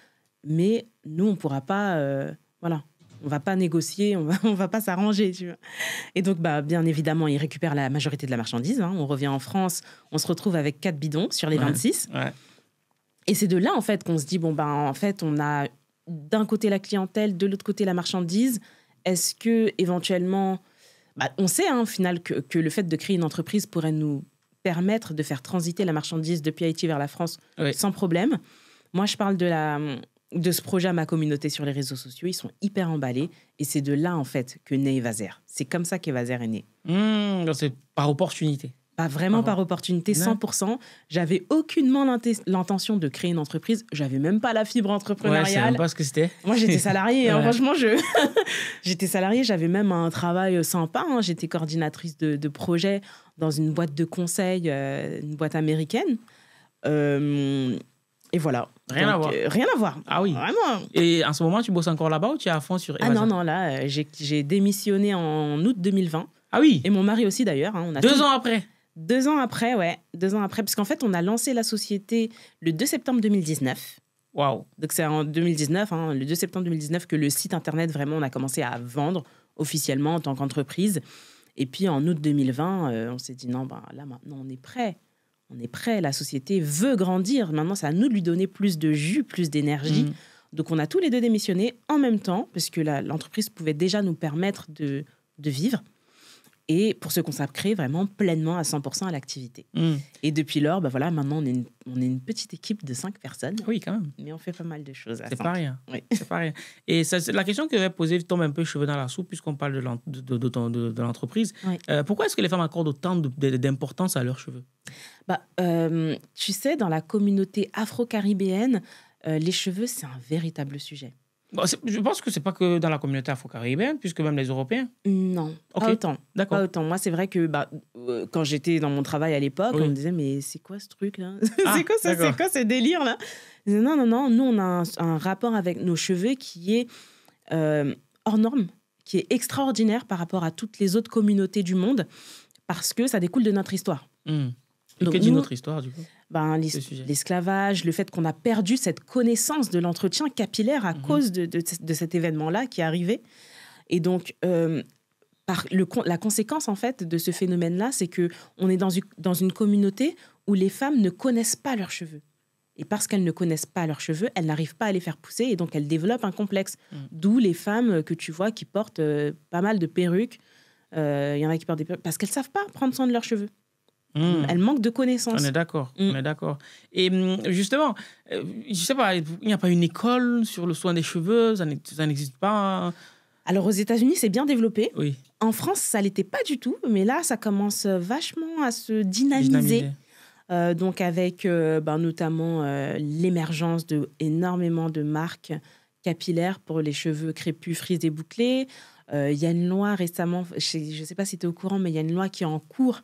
[SPEAKER 1] Mais nous, on ne pourra pas. Euh, voilà. On va pas négocier, on va, on va pas s'arranger. Et donc, bah, bien évidemment, ils récupèrent la majorité de la marchandise. Hein. On revient en France, on se retrouve avec quatre bidons sur les 26. Et c'est de là, en fait, qu'on se dit, bon, bah en fait, on a d'un côté la clientèle, de l'autre côté la marchandise. Est-ce que éventuellement, bah, on sait hein, au final que, que, le fait de créer une entreprise pourrait nous permettre de faire transiter la marchandise depuis Haïti vers la France sans problème. Moi, je parle de, la, de ce projet à ma communauté sur les réseaux sociaux. Ils sont hyper emballés. Et c'est de là, en fait, que naît Evaser. C'est comme ça qu'Evaser est né.
[SPEAKER 2] Mmh, c'est par opportunité.
[SPEAKER 1] Pas vraiment par, opportunité, 100%. J'avais aucunement l'intention de créer une entreprise. J'avais même pas la fibre entrepreneuriale. Ouais, je pas ce que
[SPEAKER 2] c'était. Moi, j'étais salariée. Hein, franchement,
[SPEAKER 1] je... j'étais salariée. J'avais même un travail euh, sympa. Hein. J'étais coordinatrice de, de, projet dans une boîte de conseil, euh, une boîte américaine. Euh, et voilà. Rien à voir. rien à voir. Ah oui. Vraiment. Et en ce moment, tu bosses encore là-bas ou tu es à fond sur Ah non, non, là, j'ai démissionné en août 2020. Ah oui. Et mon mari aussi, d'ailleurs. Hein, on a Deux ans après. Deux ans après, ouais. Deux ans après, parce qu'en fait, on a lancé la société le 2 septembre 2019. Waouh Donc c'est en 2019, hein, le 2 septembre 2019, que le site internet, vraiment, on a commencé à vendre officiellement en tant qu'entreprise. Et puis en août 2020, euh, on s'est dit non, ben, là maintenant on est prêt. On est prêt, la société veut grandir. Maintenant, c'est à nous de lui donner plus de jus, plus d'énergie. Mhm. Donc on a tous les deux démissionné en même temps, parce que l'entreprise pouvait déjà nous permettre de, de vivre et pour se consacrer vraiment pleinement à 100% à l'activité. Mm. Et depuis lors, bah voilà, maintenant on est, une, on est une petite équipe de cinq personnes. Oui, quand même. Mais on fait pas mal de choses. C'est pas rien. Oui.
[SPEAKER 2] C'est pas rien. Et ça, la question que je vais poser tombe un peu cheveux dans la soupe puisqu'on parle de, de, l'entreprise. Euh, pourquoi est-ce que les femmes accordent autant d'importance à leurs cheveux
[SPEAKER 1] bah, euh, Tu sais, dans la communauté afro-caribéenne, euh, les cheveux, c'est un véritable sujet.
[SPEAKER 2] Bah, je pense que c'est pas que dans la communauté afro-caribéenne, puisque même les Européens.
[SPEAKER 1] Non, pas autant. D'accord. autant. Moi, c'est vrai que bah, euh, quand j'étais dans mon travail à l'époque, on me disait mais c'est quoi ce truc là C'est ah, quoi ça C'est quoi ce délire là Non, non, non. Nous, on a un, rapport avec nos cheveux qui est euh, hors norme, qui est extraordinaire par rapport à toutes les autres communautés du monde, parce que ça découle de notre histoire. Hmm. Donc, que dit notre histoire du coup ben, l'esclavage, le fait qu'on a perdu cette connaissance de l'entretien capillaire à mhm. cause de, cet événement-là qui est arrivé. Et donc, euh, par le, la conséquence en fait de ce phénomène-là, c'est que on est dans une, dans une communauté où les femmes ne connaissent pas leurs cheveux. Et parce qu'elles ne connaissent pas leurs cheveux, elles n'arrivent pas à les faire pousser et donc elles développent un complexe. Mm. D'où les femmes euh, que tu vois qui portent euh, pas mal de perruques. Il y en a qui portent des perruques parce qu'elles savent pas prendre soin de leurs cheveux. Mmh. Elle manque de connaissances. On est
[SPEAKER 2] d'accord, mmh. est d'accord. Et mmh, justement, euh, je sais pas, il n'y a pas une école sur
[SPEAKER 1] le soin des cheveux, ça n'existe pas. Hein. Alors aux États-Unis, c'est bien développé. Oui. En France, ça l'était pas du tout, mais là, ça commence euh, vachement à se dynamiser. Euh, donc avec ben, notamment l'émergence de énormément de marques capillaires pour les cheveux crépus, frisés et bouclés. Il y a une loi récemment, je ne sais pas si tu es au courant, mais il y a une loi qui est en cours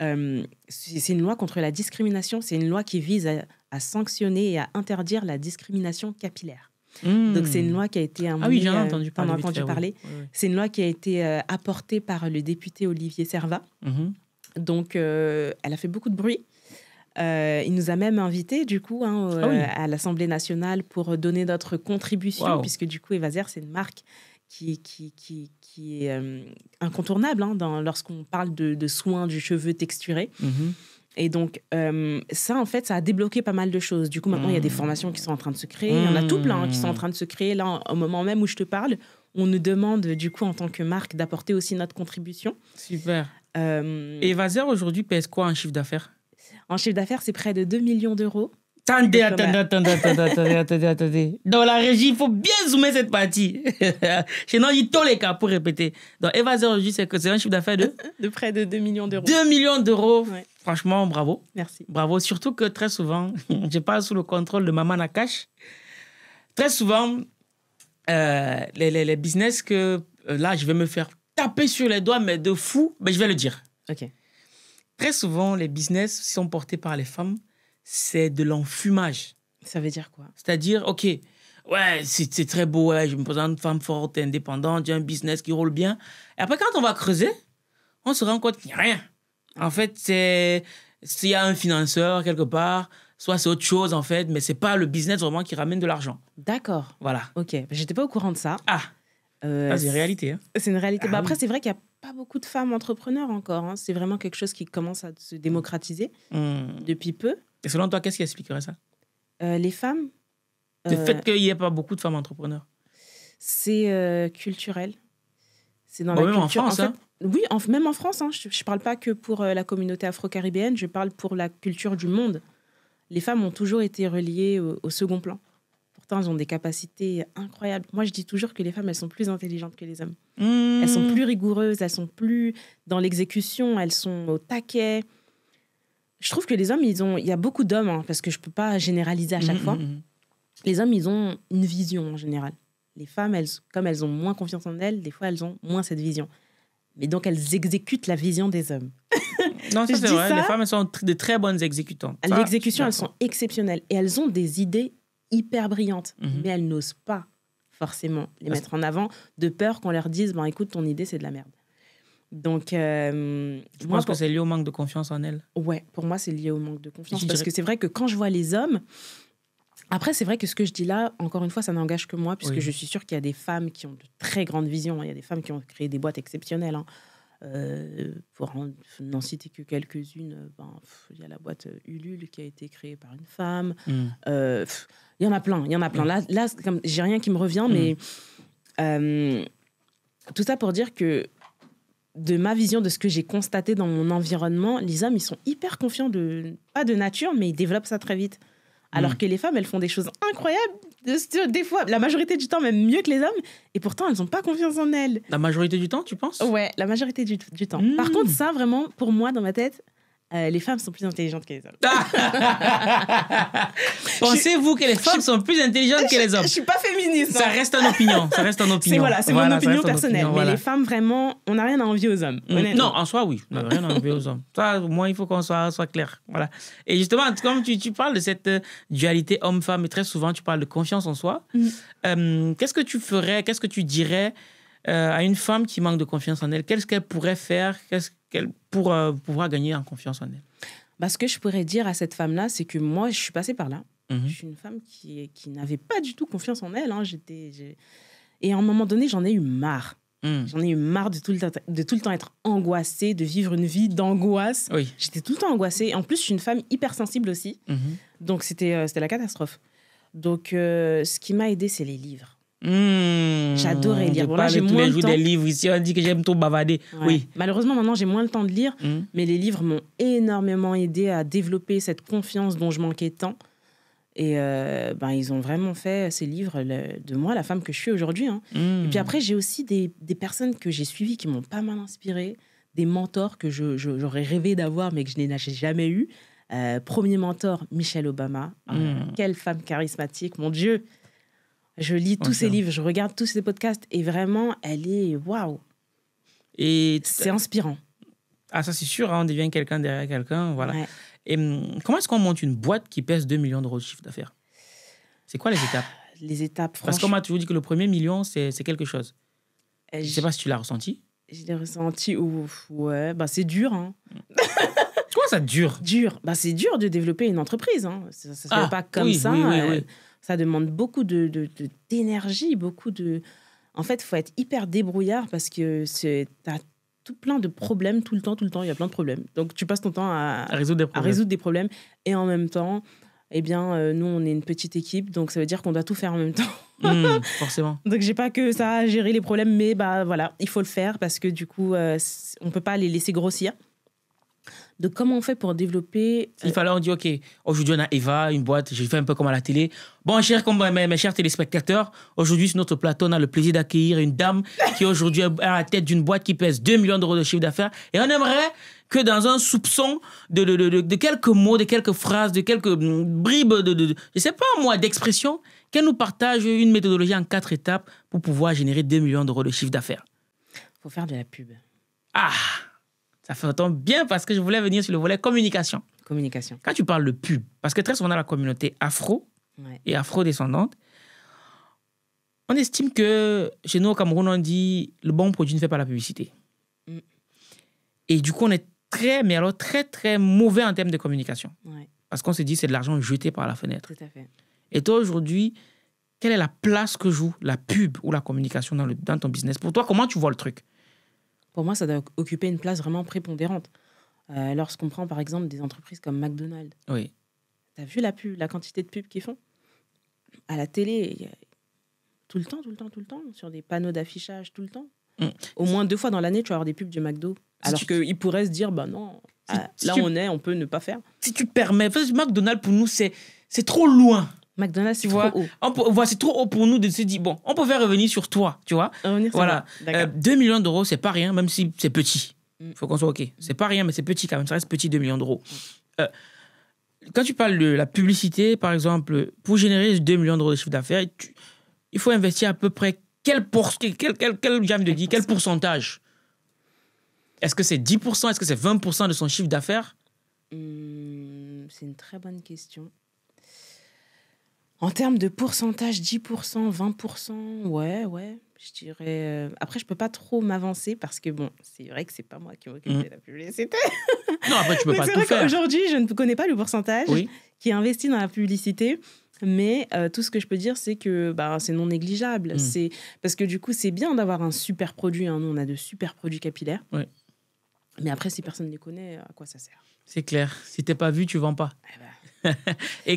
[SPEAKER 1] euh, c'est une loi contre la discrimination, c'est une loi qui vise à, sanctionner et à interdire la discrimination capillaire.
[SPEAKER 2] Hmm. Donc c'est une
[SPEAKER 1] loi qui a été... ah oui, j'en euh, entendu parler. C'est une loi qui a été euh, apportée par le député Olivier Servat. Mhm. Donc elle a fait beaucoup de bruit. il nous a même invités, du coup, hein, ah à l'Assemblée nationale pour donner notre contribution, puisque du coup, Evaser, c'est une marque qui, qui, qui, est euh, incontournable hein, lorsqu'on parle de, soins du cheveu texturé. Mm-hmm. Et donc, euh, ça, en fait, ça a débloqué pas mal de choses. Du coup, maintenant, il y a des mm. formations qui sont en train de se créer. Il y en a tout plein hein, qui sont en train de se créer. Là, au moment même où je te parle, on nous demande, du coup, en tant que marque, d'apporter aussi notre contribution. Super. Euh,
[SPEAKER 2] Et Vaser, aujourd'hui, pèse quoi en chiffre d'affaires
[SPEAKER 1] En chiffre d'affaires, c'est près de 2 millions d'euros. Attendez, attendez,
[SPEAKER 2] attendez, attendez, attendez, attendez, Dans la régie, il faut bien zoomer cette partie. Sinon, il tous les cas pour répéter. Dans Eva Zero c'est c'est un chiffre d'affaires de
[SPEAKER 1] De près de 2 millions d'euros.
[SPEAKER 2] 2 millions d'euros. Franchement, bravo. Merci. Bravo. Surtout que très souvent, je parle sous le contrôle de Maman Nakash. Très souvent, euh, les, les, les, business que euh, là, je vais me faire taper sur les doigts, mais de fou, mais je vais le dire. OK. Très souvent, les business sont portés par les femmes c'est de l'enfumage. Ça veut dire quoi C'est-à-dire, OK, ouais, c'est très beau, ouais, je me présente une femme forte, indépendante, j'ai un business qui roule bien. Et après, quand on va creuser, on se rend compte qu'il n'y a rien. En fait, c'est s'il y a un financeur quelque part, soit c'est autre chose en fait, mais n'est pas le business vraiment qui ramène de l'argent. D'accord. Voilà.
[SPEAKER 1] Ok. J'étais pas au courant de ça. Ah. Euh, ah c'est une réalité. Hein. C'est une réalité. bah, ah après, c'est vrai qu'il n'y a pas beaucoup de femmes entrepreneurs encore. Hein. C'est vraiment quelque chose qui commence à se démocratiser mmh. depuis peu. Et selon toi, qu'est-ce qui expliquerait ça euh, Les femmes. Le euh, fait qu'il n'y ait pas beaucoup
[SPEAKER 2] de femmes entrepreneurs.
[SPEAKER 1] C'est euh, culturel. C'est dans la même en France. Hein. oui, même en France. Hein. je ne parle pas que pour la communauté afro-caribéenne, je parle pour la culture du monde. Les femmes ont toujours été reliées au, second plan. Pourtant, elles ont des capacités incroyables. Moi, je dis toujours que les femmes, elles sont plus intelligentes que les hommes. Elles sont hmm. plus rigoureuses, elles sont plus dans l'exécution, elles sont au taquet je trouve que les hommes, ils ont, il y a beaucoup d'hommes, hein, parce que je ne peux pas généraliser à chaque mmh, fois. Mmh, mmh. Les hommes, ils ont une vision en général. Les femmes, elles, comme elles ont moins confiance en elles, des fois, elles ont moins cette vision. Mais donc, elles exécutent la vision des hommes.
[SPEAKER 2] non, c'est vrai. les femmes, sont de très bonnes exécutantes. L'exécution,
[SPEAKER 1] elles sont exceptionnelles. Et elles ont des idées hyper brillantes, mais elles n'osent pas forcément les mettre en avant de peur qu'on leur dise, bon, écoute, ton idée, c'est de la merde. Donc, je euh, pense que c'est lié au manque de confiance en elle. Ouais, pour moi, c'est lié au manque de confiance. parce que c'est vrai que quand je vois les hommes, après, c'est vrai que ce que je dis là, encore une fois, ça n'engage que moi, puisque je suis sûre qu'il y a des femmes qui ont de très grandes visions. Hein. Il y a des femmes qui ont créé des boîtes exceptionnelles. Hein. Euh, pour n'en citer que quelques-unes, euh, ben, il y a la boîte Ulule qui a été créée par une femme. Hmm. Il y en a plein, il y en a plein. Hmm. Là, là j'ai rien qui me revient, mais hmm. tout ça pour dire que de ma vision de ce que j'ai constaté dans mon environnement, les hommes, ils sont hyper confiants de, pas de nature, mais ils développent ça très vite. Alors mm. que les femmes, elles font des choses incroyables, des fois, la majorité du temps, même mieux que les hommes, et pourtant, elles n'ont pas confiance en elles. La majorité du temps, tu penses Ouais, la majorité du, temps. Mm. Par contre, ça, vraiment, pour moi, dans ma tête, euh, les femmes sont plus intelligentes que les hommes.
[SPEAKER 2] Pensez-vous que les femmes sont plus intelligentes que les hommes Je suis pas féministe. Ça hein. reste une opinion. Ça reste une opinion. Voilà, c'est mon opinion personnelle. Mais les
[SPEAKER 1] femmes, vraiment, on n'a rien à envier aux hommes. Mm. Non, en
[SPEAKER 2] soi, oui. On n'a rien à envier aux hommes. Ça, au moins, il faut qu'on soit, clair. Voilà. Et justement, comme tu, parles de cette euh, dualité homme-femme, et très souvent, tu parles de confiance en soi, mm. euh, qu'est-ce que tu ferais, qu'est-ce que tu dirais à une femme qui manque de confiance en elle Qu'est-ce qu'elle
[SPEAKER 1] pourrait faire Qu'est-ce pour euh, pouvoir gagner en confiance en elle bah, Ce que je pourrais dire à cette femme-là, c'est que moi, je suis passée par là. Mhm. Je suis une femme qui, qui n'avait pas du tout confiance en elle. Hein. J'étais, Et à un moment donné, j'en ai eu marre. Mhm. J'en ai eu marre de tout, le de tout le temps être angoissée, de vivre une vie d'angoisse. Oui. J'étais tout le temps angoissée. En plus, je suis une femme hypersensible aussi. Mhm. Donc, c'était, euh, c'était la catastrophe. Donc, euh, ce qui m'a aidée, c'est les livres. Mmh. J'adorais lire. j'ai des livres ici.
[SPEAKER 2] On dit que j'aime trop bavarder. Oui.
[SPEAKER 1] Malheureusement, maintenant, j'ai moins le temps de lire, mmh. mais les livres m'ont énormément aidé à développer cette confiance dont je manquais tant. Et euh, ben, ils ont vraiment fait ces livres de moi, la femme que je suis aujourd'hui. Hein. Mmh. Et puis après, j'ai aussi des, personnes que j'ai suivies qui m'ont pas mal inspirée, des mentors que j'aurais rêvé d'avoir, mais que je n'ai jamais eu. Euh, premier mentor, Michelle Obama. Ah, quelle femme charismatique, mon Dieu. Je lis tous ces livres, je regarde tous ces podcasts et vraiment, elle est waouh.
[SPEAKER 2] Et c'est inspirant. Ah, ça, c'est sûr, hein, on devient quelqu'un derrière quelqu'un. Voilà. Et hum, comment est-ce qu'on monte une boîte qui pèse 2 millions d'euros de chiffre d'affaires C'est quoi les ah, étapes Les étapes, Parce qu'on m'a toujours dit que le premier million, c'est quelque chose. Euh, je ne sais pas si tu l'as ressenti.
[SPEAKER 1] Je l'ai ressenti, ou ouais, bah c'est dur. Hein. Comment ça dure Dur. Bah, c'est dur de développer une entreprise. Hein. Ça ne se fait ah, pas comme ça. Euh, ça demande beaucoup d'énergie, de, d'énergie, beaucoup de. En fait, faut être hyper débrouillard parce que c'est tout plein de problèmes tout le temps, tout le temps. Il y a plein de problèmes. Donc tu passes ton temps à, résoudre, des problèmes et en même temps. Eh bien, euh, nous, on est une petite équipe, donc ça veut dire qu'on doit tout faire en même temps.
[SPEAKER 2] Hmm, forcément.
[SPEAKER 1] donc, j'ai pas que ça à gérer les problèmes, mais bah voilà, il faut le faire parce que du coup, on euh, on peut pas les laisser grossir de comment on fait pour développer.
[SPEAKER 2] Euh, Il fallait on dit ok aujourd'hui on a Eva une boîte je fais un peu comme à la télé. Bon chers euh, mes, chers téléspectateurs aujourd'hui sur notre plateau on a le plaisir d'accueillir une dame qui aujourd'hui est à la tête d'une boîte qui pèse 2 millions d'euros de chiffre d'affaires et on aimerait que dans un soupçon de, de, de, quelques mots, de quelques phrases, de quelques mm, bribes, de, ne je sais pas moi, d'expression, qu'elle nous partage une méthodologie en quatre étapes pour pouvoir générer 2 millions d'euros de chiffre d'affaires.
[SPEAKER 1] Faut faire de la pub. Ah
[SPEAKER 2] ça fait autant bien parce que je voulais venir sur le volet communication. Communication. Quand tu parles de pub, parce que très souvent dans la communauté afro et afro-descendante, on estime que chez nous au Cameroun, on dit le bon produit ne fait pas la publicité. Mm. Et du coup, on est très, mais alors très, très mauvais en termes de communication. Parce qu'on se dit c'est de l'argent jeté par la fenêtre. Tout à fait. Et toi, aujourd'hui, quelle est la place que joue la pub ou la communication dans, le, dans ton business Pour toi, comment tu vois le truc
[SPEAKER 1] pour moi, ça doit occuper une place vraiment prépondérante. Euh, lorsqu'on prend par exemple des entreprises comme McDonald's, oui. as vu la pub, la quantité de pubs qu'ils font à la télé, tout le temps, tout le temps, tout le temps, sur des panneaux d'affichage, tout le temps. Mm. Au moins deux fois dans l'année, tu vas avoir des pubs du McDo. alors qu'ils pourraient se dire, bah non, euh, là on est, on peut ne pas faire. Si tu permets, parce McDonald's pour nous, c'est trop loin. McDonald's, tu c'est trop haut pour nous de se
[SPEAKER 2] dire, bon, on peut faire revenir sur toi, tu vois. voilà. 2 euh, millions d'euros, c'est pas rien, même si c'est petit. Il mm. faut qu'on soit OK. C'est pas rien, mais c'est petit quand même. Ça reste petit, 2 millions d'euros. Mm. Euh, quand tu parles de la publicité, par exemple, pour générer 2 millions d'euros de chiffre d'affaires, il faut investir à peu près quel, quel, quel, de dit, quel pourcentage Est-ce que c'est 10% Est-ce que c'est 20% de son chiffre d'affaires
[SPEAKER 1] hmm, C'est une très bonne question. En termes de pourcentage, 10%, 20%, ouais, ouais. Je dirais. Euh, après, je peux pas trop m'avancer parce que, bon, c'est vrai que c'est pas moi qui m'occupe de mm. la publicité.
[SPEAKER 2] Non, après, tu peux pas tout faire. Aujourd'hui,
[SPEAKER 1] je ne connais pas le pourcentage qui est investi dans la publicité. Mais euh, tout ce que je peux dire, c'est que bah, c'est non négligeable. Mm. C'est parce que du coup, c'est bien d'avoir un super produit. Hein. Nous, on a de super produits capillaires. Mais après, si personne ne les connaît, à quoi ça sert
[SPEAKER 2] C'est clair. Si t'es pas vu, tu vends pas. Eh ben,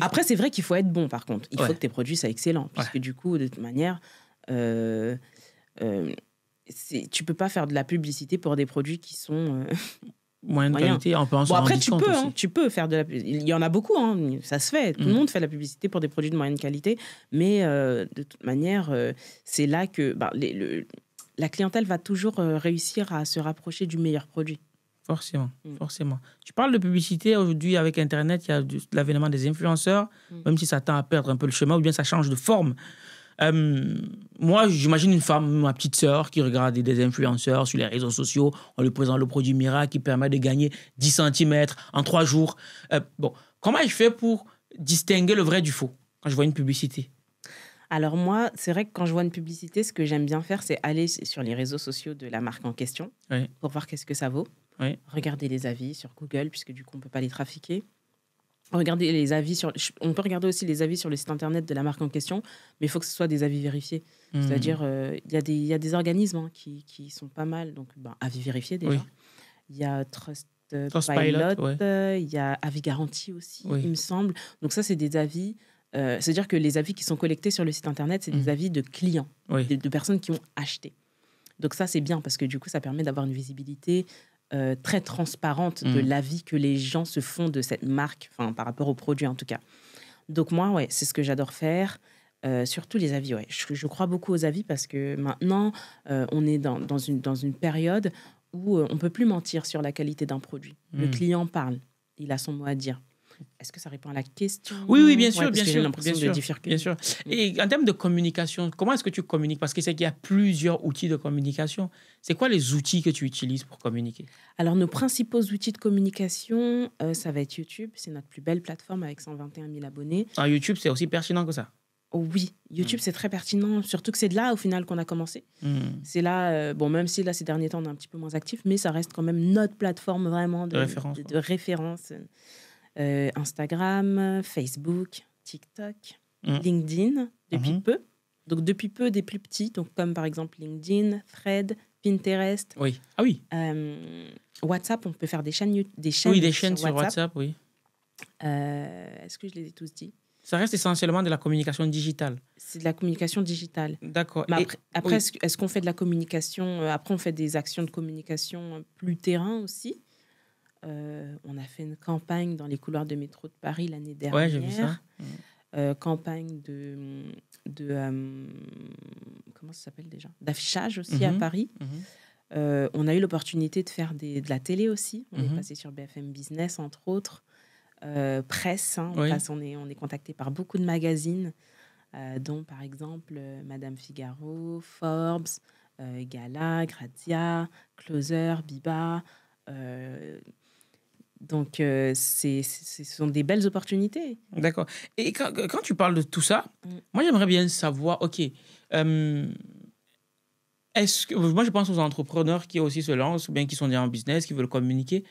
[SPEAKER 1] après, c'est vrai qu'il faut être bon, par contre. Il faut que tes produits soient excellents. Parce que du coup, de toute manière, euh, euh tu peux pas faire de la publicité pour des produits qui sont... Euh, moyenne Moyen de qualité, en en bon, après, hein. tu peux, faire de la Il y en a beaucoup, hein, ça se fait. Tout le mhm. monde fait de la publicité pour des produits de moyenne qualité. Mais euh, de toute manière, c'est là que bah, le, la clientèle va toujours réussir à se rapprocher
[SPEAKER 2] du meilleur produit. Forcément, mm. forcément. Tu parles de publicité aujourd'hui avec Internet, il y a l'avènement des influenceurs, mm. même si ça tend à perdre un peu le chemin ou bien ça change de forme. Euh, moi, j'imagine une femme, ma petite sœur, qui regarde des influenceurs sur les réseaux sociaux, on lui présente le produit miracle qui permet de gagner 10 cm en trois jours. Euh, bon, comment je fais pour distinguer le vrai du faux quand je vois une publicité
[SPEAKER 1] alors moi, c'est vrai que quand je vois une publicité, ce que j'aime bien faire, c'est aller sur les réseaux sociaux de la marque en question pour voir qu'est-ce que ça vaut. Regardez les avis sur Google, puisque du coup, on ne peut pas les trafiquer. Regardez les avis sur, on peut regarder aussi les avis sur le site internet de la marque en question, mais il faut que ce soit des avis vérifiés. Hmm. C'est-à-dire, euh, il y, y, a des organismes hein, qui, sont pas mal, donc ben, avis vérifiés déjà. Il y a Trust euh, Pilot, euh, il y a avis garanti aussi, il me semble. Donc ça, c'est des avis. C'est-à-dire que les avis qui sont collectés sur le site internet, c'est des hmm. avis de clients, de, personnes qui ont acheté. Donc ça, c'est bien parce que du coup, ça permet d'avoir une visibilité, euh, très transparente de mm. l'avis que les gens se font de cette marque, enfin par rapport au produit en tout cas. Donc moi, ouais, c'est ce que j'adore faire. Euh, surtout les avis, ouais. Je, crois beaucoup aux avis parce que maintenant, euh, on est dans, une, dans une période où on peut plus mentir sur la qualité d'un produit. Le mm. client parle, il a son mot à dire. Est-ce que ça répond à la question Oui, oui, bien sûr, bien, sûr De bien
[SPEAKER 2] sûr. Et en termes de communication, comment est-ce que tu communiques Parce qu'il y a plusieurs outils de communication. C'est quoi les outils que tu utilises pour communiquer
[SPEAKER 1] Alors, nos principaux outils de communication, euh, ça va être YouTube. C'est notre plus belle plateforme avec 121 000 abonnés.
[SPEAKER 2] Ah, YouTube, c'est aussi pertinent que ça
[SPEAKER 1] oui, YouTube, hmm. c'est très pertinent, surtout que c'est de là, au final, qu'on a commencé. Hmm. C'est là, euh, bon, même si là, ces derniers temps, on est un petit peu moins actif, mais ça reste quand même notre plateforme vraiment de, référence. de référence. Euh, euh, Instagram, Facebook, TikTok, mm. LinkedIn depuis mhm. peu. Donc depuis peu des plus petits, donc comme par exemple LinkedIn, Fred, Pinterest. Oui. Ah oui. Euh, WhatsApp, on peut faire des chaînes, des chaînes. Oui, des chaînes sur WhatsApp, oui. Euh, est-ce que je les ai tous dit Ça reste essentiellement de la communication digitale. C'est de la communication digitale. D'accord. Après, est-ce qu'on fait de la communication Après, on fait des actions de communication plus terrain aussi. Euh, on a fait une campagne dans les couloirs de métro de Paris l'année dernière. Ouais, j'ai vu euh, campagne de, de euh, comment ça s'appelle déjà D'affichage aussi à mhm. Paris. Mhm. on a eu l'opportunité de faire de la télé aussi. On est mhm. passé sur BFM Business entre autres, presse. Hein. on, est on est contacté par beaucoup de magazines, dont par exemple Madame Figaro, Forbes, Gala, Grazia, Closer, Biba. Donc, euh, ce sont des belles opportunités. D'accord. Et quand, tu parles de tout ça, mm. moi, j'aimerais bien savoir, OK,
[SPEAKER 2] euh, est-ce que, moi, je pense aux entrepreneurs qui aussi se lancent ou bien qui sont déjà en business, qui veulent communiquer.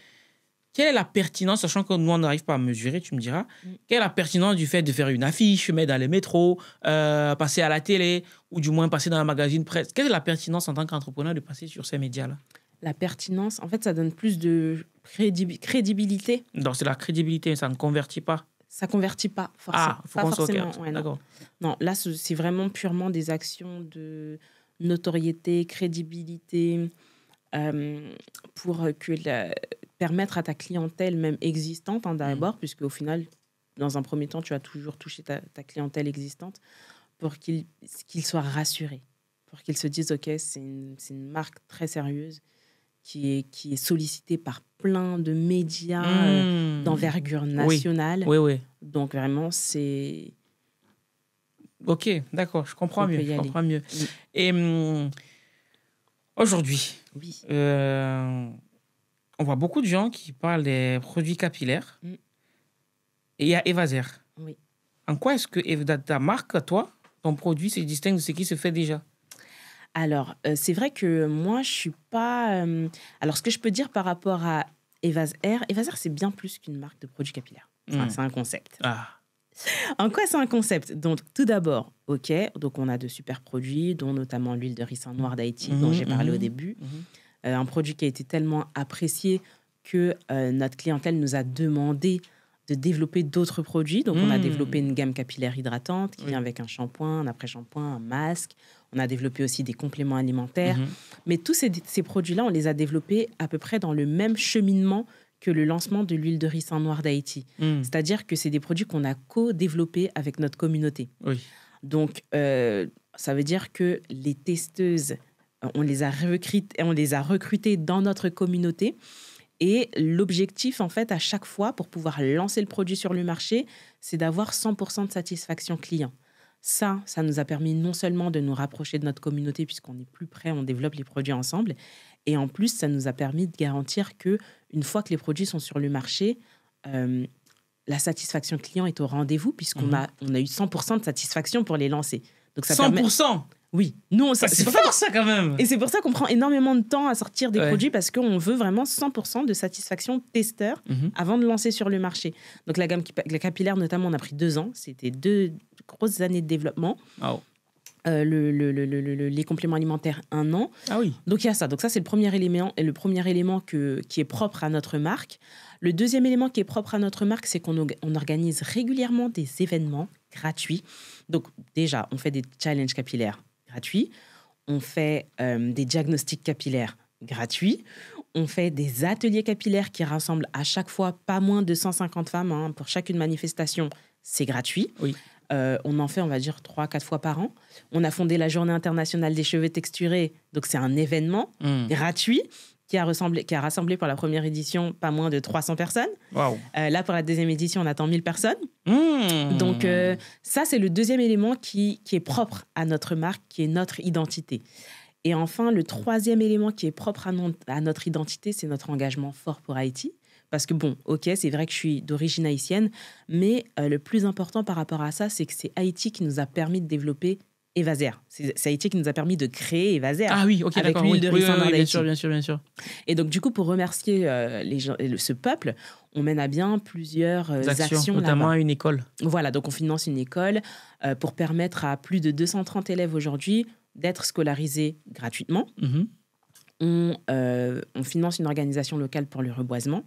[SPEAKER 2] Quelle est la pertinence, sachant que nous, on n'arrive pas à mesurer, tu me diras, mm. quelle est la pertinence du fait de faire une affiche, mettre dans les métros, euh, passer à la télé, ou du moins passer dans un magazine presse Quelle est la pertinence en tant qu'entrepreneur de passer sur ces médias-là
[SPEAKER 1] la pertinence, en fait, ça donne plus de crédibilité.
[SPEAKER 2] Donc, c'est la crédibilité, ça ne convertit pas
[SPEAKER 1] Ça ne convertit pas, ah, forcément. Non. là, c'est vraiment purement des actions de notoriété, crédibilité, euh, pour permettre à ta clientèle, même existante en hein, d'abord, mmh. puisque au final, dans un premier temps, tu as toujours touché ta, clientèle existante, pour qu'ils soient rassurés, pour qu'ils se disent, OK, c'est une marque très sérieuse qui est, qui est sollicité par plein de médias euh, mmh. d'envergure nationale. Oui. oui, Donc vraiment, c'est... Ok, d'accord, je comprends mieux. Je comprends
[SPEAKER 2] mieux. Et mmh, aujourd'hui, oui. Euh, on voit beaucoup de gens qui parlent des produits capillaires. Mmh. Et il y a Evazer. Oui. En quoi est-ce que ta marque, toi, ton produit se distingue de ce qui se
[SPEAKER 1] fait déjà alors, euh, c'est vrai que moi, je suis pas. Euh, alors, ce que je peux dire par rapport à Evas Air, Evas Air, c'est bien plus qu'une marque de produits capillaires. Hmm. C'est un- concept. Ah. En quoi c'est un concept Donc, tout d'abord, OK, donc on a de super produits, dont notamment l'huile de ricin noir d'Haïti, dont mhm, j'ai parlé au mhm, début. Mhm. Euh, un produit qui a été tellement apprécié que notre clientèle nous a demandé de développer d'autres produits. Donc, on a hmm. développé une gamme capillaire hydratante qui vient avec un shampoing, un après-shampoing, un masque. On a développé aussi des compléments alimentaires. Mhm. Mais tous ces, produits-là, on les a développés à peu près dans le même cheminement que le lancement de l'huile de riz en noir d'Haïti. Mhm. C'est-à-dire que c'est des produits qu'on a co-développés avec notre communauté. Donc, euh, ça veut dire que les testeuses, euh, on les a recrutées dans notre communauté. Et l'objectif, en fait, à chaque fois, pour pouvoir lancer le produit sur le marché, c'est d'avoir 100% de satisfaction client. Ça, ça nous a permis non seulement de nous rapprocher de notre communauté puisqu'on est plus près, on développe les produits ensemble, et en plus, ça nous a permis de garantir que une fois que les produits sont sur le marché, euh, la satisfaction client est au rendez-vous puisqu'on mhm. a, on a eu 100% de satisfaction pour les lancer. Donc ça 100% oui, non, ça, ah, c'est pour... ça quand même. Et c'est pour ça qu'on prend énormément de temps à sortir des produits parce qu'on veut vraiment 100% de satisfaction testeur mhm. avant de lancer sur le marché. Donc la gamme capillaire notamment, on a pris deux ans, c'était deux grosses années de développement. Euh, le, le, les compléments alimentaires un an. Ah oui. Donc il y a ça. Donc ça c'est le premier élément et le premier élément que, qui est propre à notre marque. Le deuxième élément qui est propre à notre marque, c'est qu'on organise régulièrement des événements gratuits. Donc déjà, on fait des challenges capillaires gratuit. On fait euh, des diagnostics capillaires gratuits. On fait des ateliers capillaires qui rassemblent à chaque fois pas moins de 150 femmes hein. pour chacune manifestation. C'est gratuit. Oui. Euh, on en fait, on va dire, trois, quatre fois par an. On a fondé la Journée internationale des cheveux texturés, donc c'est un événement mmh. gratuit qui a, qui a rassemblé pour la première édition pas moins de 300 personnes. Euh, là, pour la deuxième édition, on attend 1000 personnes. Mmh. Donc, euh, ça, c'est le deuxième élément qui, qui est propre à notre marque, qui est notre identité. Et enfin, le troisième élément qui est propre à, à notre identité, c'est notre engagement fort pour Haïti. Parce que bon, ok, c'est vrai que je suis d'origine haïtienne, mais euh, le plus important par rapport à ça, c'est que c'est Haïti qui nous a permis de développer Evaser. C'est Haïti qui nous a permis de créer Evaser. Ah oui, Avec l'huile de oui, oui, bien sûr, bien sûr, bien sûr. Et donc, du coup, pour remercier euh, les gens, ce peuple, on mène à bien plusieurs euh, actions, Notamment une école. Voilà, donc on finance une école euh, pour permettre à plus de 230 élèves aujourd'hui d'être scolarisés gratuitement. Mhm. on, on, finance une organisation locale pour le reboisement.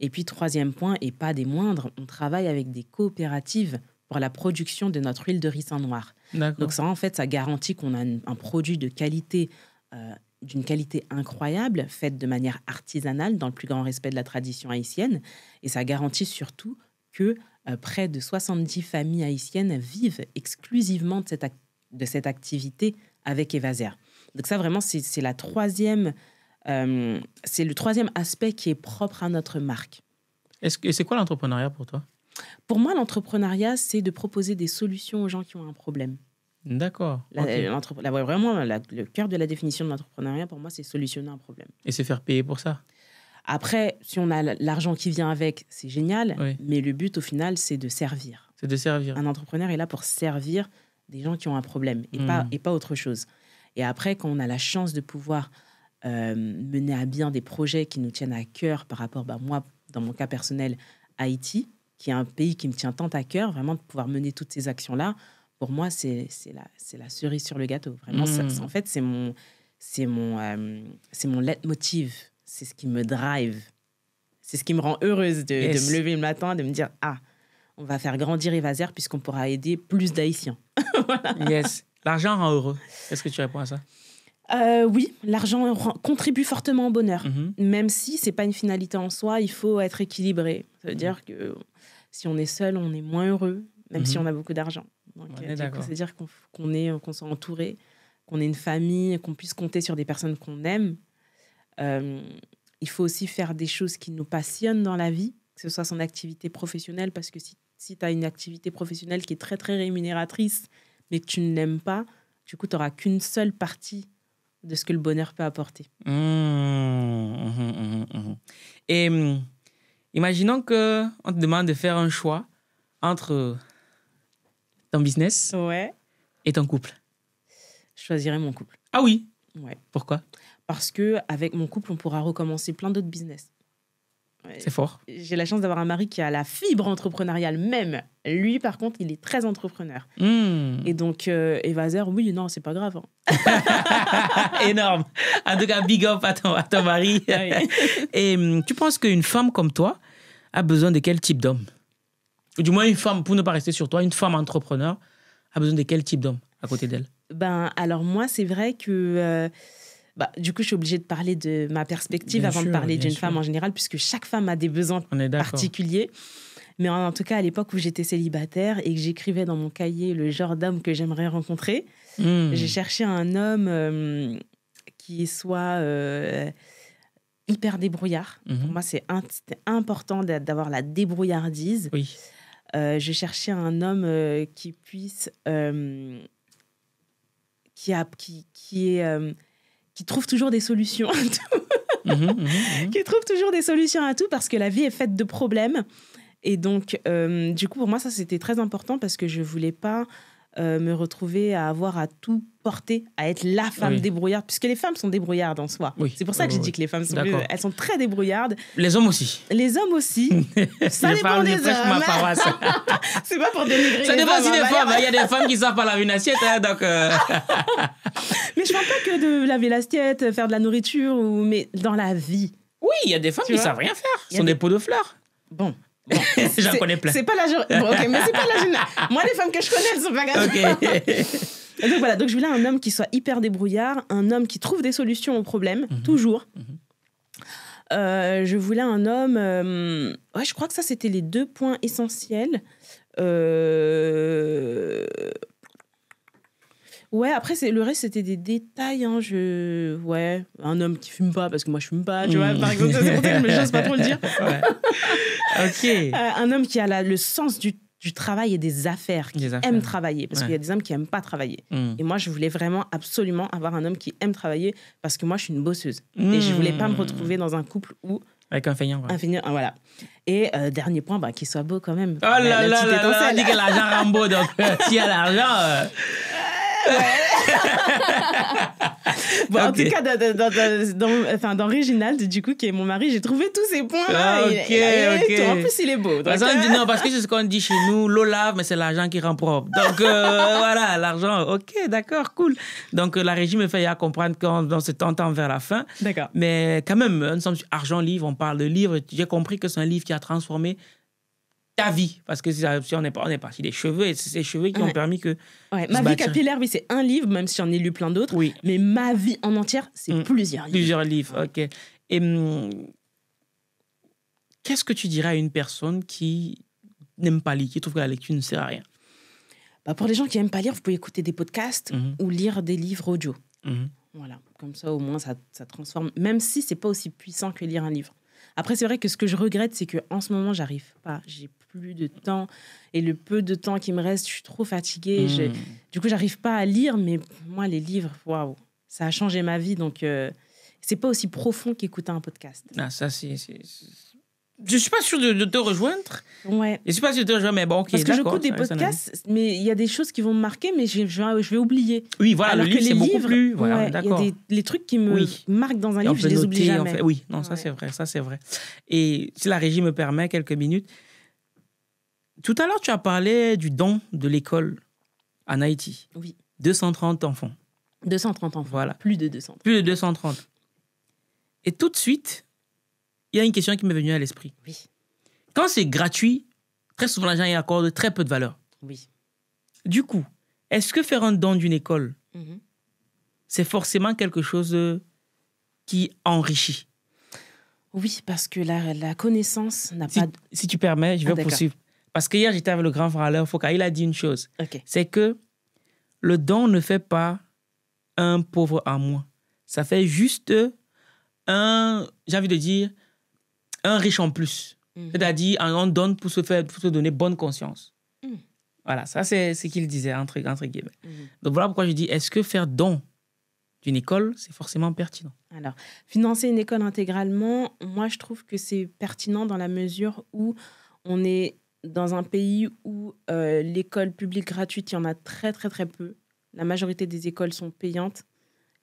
[SPEAKER 1] Et puis, troisième point, et pas des moindres, on travaille avec des coopératives pour la production de notre huile de ricin noir. Donc ça, en fait, ça garantit qu'on a un, produit de qualité, euh, d'une qualité incroyable, faite de manière artisanale, dans le plus grand respect de la tradition haïtienne. Et ça garantit surtout que euh, près de 70 familles haïtiennes vivent exclusivement de cette, de cette activité avec Evaser. Donc ça, vraiment, c'est la troisième... Euh, c'est le troisième aspect qui est propre à notre marque. Et c'est quoi l'entrepreneuriat pour toi pour moi, l'entrepreneuriat, c'est de proposer des solutions aux gens qui ont un problème. D'accord. Euh, vraiment, le cœur de la définition de l'entrepreneuriat, pour moi, c'est solutionner un problème. Et c'est faire payer pour ça Après, si on a l'argent qui vient avec, c'est génial, mais le but, au final, c'est de servir. C'est de servir. Un entrepreneur est là pour servir des gens qui ont un problème et, pas, hmm. et pas autre chose. Et après, quand on a la chance de pouvoir euh, mener à bien des projets qui nous tiennent à cœur par rapport, bah, moi, dans mon cas personnel, Haïti, qui est un pays qui me tient tant à cœur, vraiment de pouvoir mener toutes ces actions-là, pour moi, c'est la, la cerise sur le gâteau. Vraiment, mm. en fait, c'est mon, mon, euh, c'est mon leitmotiv. C'est ce qui me drive. C'est ce qui me rend heureuse de, me lever le matin, de me dire Ah, on va faire grandir Evaser puisqu'on pourra aider plus d'Haïtiens. Yes.
[SPEAKER 2] L'argent rend heureux. Qu'est-ce que tu réponds à ça
[SPEAKER 1] euh, oui, l'argent contribue fortement au bonheur, mhm. même si c'est pas une finalité en soi. Il faut être équilibré. Ça veut mhm. dire que si on est seul, on est moins heureux, même si mhm. on a beaucoup d'argent. Euh, c'est-à-dire qu'on qu'on est, euh, qu'on entouré, qu'on ait une famille, qu'on puisse compter sur des personnes qu'on aime. il faut aussi faire des choses qui nous passionnent dans la vie, que ce soit son activité professionnelle, parce que si, tu as une activité professionnelle qui est très très rémunératrice, mais que tu ne l'aimes pas, du coup, tu n'auras qu'une seule partie de ce que le bonheur peut apporter.
[SPEAKER 2] Mmh, mmh, mmh, et imaginons que on te demande de faire un choix
[SPEAKER 1] entre ton business et ton couple. Je choisirais mon couple. Ah oui. Ouais. Pourquoi Parce que avec mon couple, on pourra recommencer plein d'autres business. C'est fort. J'ai la chance d'avoir un mari qui a la fibre entrepreneuriale même. Lui, par contre, il est très entrepreneur. Hmm. Et donc, euh, oui, non, c'est pas grave.
[SPEAKER 2] Hein. Énorme. En tout cas, big up à ton, mari. Ah Et hmm, tu penses qu'une femme comme toi a besoin de quel type d'homme du moins, une femme, pour ne pas rester sur toi, une femme entrepreneur a besoin de quel type d'homme à côté d'elle
[SPEAKER 1] Ben, alors moi, c'est vrai que... Euh, bah, du coup, je suis obligée de parler de ma perspective avant de parler d'une femme en général, puisque chaque femme a des besoins particuliers. Mais en, tout cas, à l'époque où j'étais célibataire et que j'écrivais dans mon cahier le genre d'homme que j'aimerais rencontrer, hmm. j'ai cherché un homme euh, qui soit euh, hyper débrouillard. Pour mhm. moi, c'est important d'avoir la débrouillardise. Oui. Euh, je cherchais un homme qui puisse. qui, a, qui, qui est qui trouve toujours des solutions à tout. Mhm, mhm, mhm. qui trouve toujours des solutions à tout parce que la vie est faite de problèmes. Et donc, euh, du coup, pour moi, ça, c'était très important parce que je voulais pas euh, me retrouver à avoir à tout porter, à être la femme débrouillarde, puisque les femmes sont débrouillardes en soi. C'est pour ça que j'ai dit que les femmes sont, elles sont très débrouillardes.
[SPEAKER 2] Les hommes aussi.
[SPEAKER 1] Les hommes aussi.
[SPEAKER 2] ça dépend des hommes.
[SPEAKER 1] C'est pas pour dénigrer. Ça dépend aussi hein, des femmes.
[SPEAKER 2] Hein. Il y a des femmes qui savent pas laver une assiette, hein, donc. Euh.
[SPEAKER 1] mais je parle pas que de laver l'assiette, faire de la nourriture, ou mais dans la vie. Oui, il y a des femmes qui savent rien faire. Ce sont des pots
[SPEAKER 2] de fleurs. Bon, Bon, J'en connais plein. C'est pas la bon, ok, mais c'est pas
[SPEAKER 1] la Moi, les femmes que je connais, elles sont pas Ok. donc voilà, donc je voulais un homme qui soit hyper débrouillard, un homme qui trouve des solutions aux problèmes, mhm. toujours. Mhm. Euh, je voulais un homme. Euh, ouais, je crois que ça, c'était les deux points essentiels. Euh... Ouais, après, c'est, le reste, c'était des détails. Hein, je... Ouais, un homme qui fume pas, parce que moi, je fume pas, tu vois, mm. par exemple, je me pas trop le dire. ok. Euh, un homme qui a le sens du, travail et des affaires, qui aime travailler, parce qu'il y a des hommes qui aiment pas travailler. Mm. Et moi, je voulais vraiment, absolument, avoir un homme qui aime travailler, parce que moi, je suis une bosseuse. Et je voulais pas me mm. retrouver dans un couple où avec un feignant. Ah, voilà. Et euh, dernier point, bah, qu'il soit beau quand même. Oh là bah, là là à dit que l'argent beau, donc s'il y a
[SPEAKER 2] l'argent. Euh.
[SPEAKER 1] En tout cas, dans, dans, du coup, qui est mon mari, j'ai trouvé tous ces points Ah, En plus, il est beau. Parce euh. non, parce que c'est ce
[SPEAKER 2] qu'on dit chez nous, l'eau lave, mais c'est l'argent qui rend propre. Donc, euh, voilà, l'argent. OK, d'accord, cool. Donc, euh, la régie me fait à comprendre qu'on se tente vers la fin. D'accord. Mais quand même, nous sommes sur argent-livre, on parle de livre. J'ai compris que c'est un livre qui a transformé ta vie. Parce que si on
[SPEAKER 1] est, on est parti des cheveux, et c'est ces cheveux qui ont permis que. Ouais. Ma vie capillaire, oui, c'est un livre, même si j'en ai lu plein d'autres. Oui. Mais ma vie en entière, c'est mm. plusieurs livres. Plusieurs livres, ok. Et mm,
[SPEAKER 2] qu'est-ce que tu dirais à une personne qui n'aime pas lire, qui trouve
[SPEAKER 1] que la lecture ne sert à rien bah Pour les gens qui n'aiment pas lire, vous pouvez écouter des podcasts mm-hmm. ou lire des livres audio. Mm-hmm. Voilà, comme ça au moins ça, ça transforme, même si c'est pas aussi puissant que lire un livre. Après, c'est vrai que ce que je regrette, c'est que en ce moment, j'arrive pas. J'ai plus de temps et le peu de temps qui me reste, je suis trop fatiguée. Hmm. du coup, j'arrive pas à lire, mais moi, les livres, waouh, ça a changé ma vie. Donc, euh, c'est pas aussi profond qu'écouter un podcast. Ah,
[SPEAKER 2] ça, c'est je ne suis pas sûre de, te rejoindre. Ouais. Je suis pas sûre de te rejoindre, mais bon, ok. Parce que je j'écoute des podcasts,
[SPEAKER 1] mais il y a des choses qui vont me marquer, mais je, vais oublier. Oui, voilà, le livre, c'est beaucoup plus. Voilà, d'accord. Il y a des les trucs qui me marquent dans un livre, je les oublie jamais. oui,
[SPEAKER 2] non, ça c'est vrai, ça c'est vrai. Et si la régie me permet quelques minutes, tout à l'heure tu as parlé du don de l'école en Haïti. Oui. 230 enfants.
[SPEAKER 1] 230 enfants. Voilà. Plus de
[SPEAKER 2] 230. Plus de 230. Et tout de suite, il y a une question qui m'est venue à l'esprit. Oui. Quand c'est gratuit, très souvent, les y accordent très peu de valeur. Oui. Du coup, est-ce que faire un don d'une école, mm-hmm. c'est forcément quelque chose qui enrichit
[SPEAKER 1] Oui, parce que la, la connaissance n'a pas. Si tu permets, je vais ah, poursuivre. Parce qu'hier,
[SPEAKER 2] j'étais avec le grand frère Foucault, il a dit une chose c'est que le don ne fait pas un pauvre à moi. Ça fait juste un, j'ai envie de dire, un riche en plus. Mhm. C'est-à-dire, on donne pour se, faire, pour se donner bonne conscience. Mhm. Voilà, ça c'est ce qu'il disait, entre, guillemets. Mhm. Donc voilà pourquoi je dis, est-ce que faire don d'une école, c'est forcément pertinent
[SPEAKER 1] Alors, financer une école intégralement, moi je trouve que c'est pertinent dans la mesure où on est dans un pays où euh, l'école publique gratuite, il y en a très très très peu. La majorité des écoles sont payantes.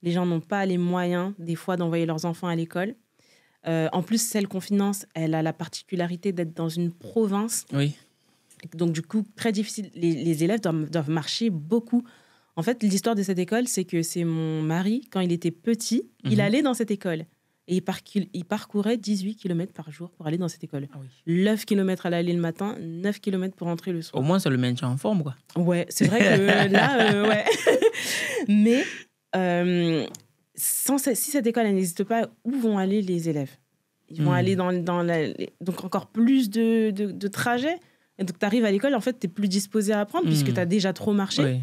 [SPEAKER 1] Les gens n'ont pas les moyens des fois d'envoyer leurs enfants à l'école. Euh, en plus, celle qu'on finance, elle a la particularité d'être dans une province. Oui. Donc, du coup, très difficile. Les, élèves doivent, marcher beaucoup. En fait, l'histoire de cette école, c'est que c'est mon mari, quand il était petit, il mhm. allait dans cette école. Et il, parcourait 18 km par jour pour aller dans cette école. 9 ah km à l'aller le matin, 9 km pour rentrer le soir. Au moins, ça le maintient en forme, quoi. Ouais, c'est vrai que là, euh, ouais. Mais euh, sans si cette école n'existe pas, où vont aller les élèves Ils vont hmm. aller dans, dans donc encore plus de, trajets. Et donc, tu arrives à l'école, en fait, tu es plus disposé à apprendre puisque hmm. tu as déjà trop marché.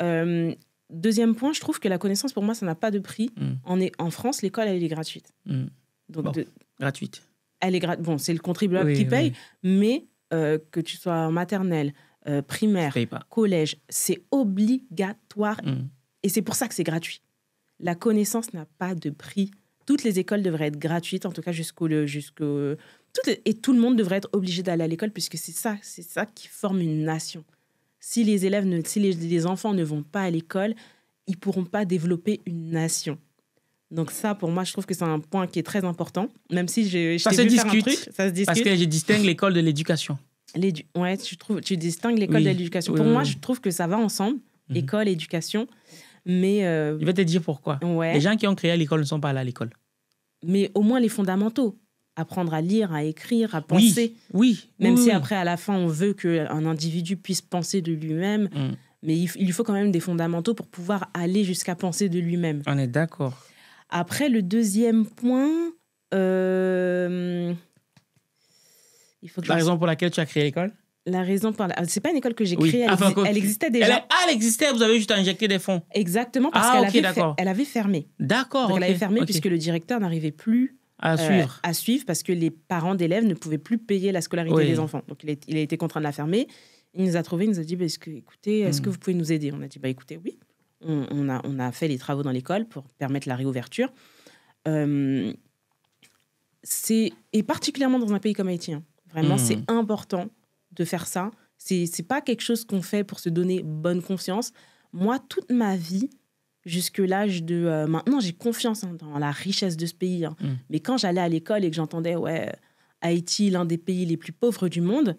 [SPEAKER 1] Euh, deuxième point, je trouve que la connaissance, pour moi, ça n'a pas de prix. En, hmm. en France, l'école, elle est gratuite. Donc, gratuite. Elle est Bon, c'est le contribuable qui paye, mais euh, que tu sois en maternelle, euh, primaire, collège, c'est obligatoire. Et c'est pour ça que c'est gratuit la connaissance n'a pas de prix. Toutes les écoles devraient être gratuites, en tout cas jusqu'au jusqu'au et tout le monde devrait être obligé d'aller à l'école puisque c'est ça, c'est ça qui forme une nation. Si les élèves, ne, si les, enfants ne vont pas à l'école, ils pourront pas développer une nation. Donc ça, pour moi, je trouve que c'est un point qui est très important, même si je, je ça, se discute, ça se discute. Parce que je distingue l'école
[SPEAKER 2] de l'éducation.
[SPEAKER 1] Ouais, tu, tu distingues l'école de l'éducation. pour moi, je trouve que ça va ensemble, mhm. école, éducation. Mais euh... Je vais te dire pourquoi. Les gens qui ont créé l'école ne sont pas allés à l'école. Mais au moins les fondamentaux. Apprendre à lire, à écrire, à penser. Oui, oui. Même si après, à la fin, on veut qu'un individu puisse penser de lui-même. Mm. Mais il, lui faut quand même des fondamentaux pour pouvoir aller jusqu'à penser de lui-même. On est d'accord. Après, le deuxième point... Euh, il la raison
[SPEAKER 2] pour laquelle tu as créé l'école
[SPEAKER 1] la raison pour ah, C'est pas une école que j'ai créée, elle, existait déjà. Elle, ah, elle existait, vous avez juste injecté des fonds. Exactement, parce qu'elle ah, avait, avait, fermé. D'accord. elle avait fermé puisque le directeur n'arrivait plus à, euh, suivre. à suivre parce que les parents d'élèves ne pouvaient plus payer la scolarité des enfants. Donc il a, été contraint de la fermer. Il nous a trouvé, il nous a dit bah, est-ce que, écoutez, est-ce hmm. que vous pouvez nous aider On a dit bah, écoutez, oui. On, a, on a fait les travaux dans l'école pour permettre la réouverture. Euh, c'est et particulièrement dans un pays comme Haïti. Hein. Vraiment, hmm. c'est important de faire ça. C'est n'est pas quelque chose qu'on fait pour se donner bonne conscience. Moi, toute ma vie, jusque l'âge de... Euh, maintenant, j'ai confiance hein, dans la richesse de ce pays. Hein. Mm. Mais quand j'allais à l'école et que j'entendais, ouais, Haïti, l'un des pays les plus pauvres du monde,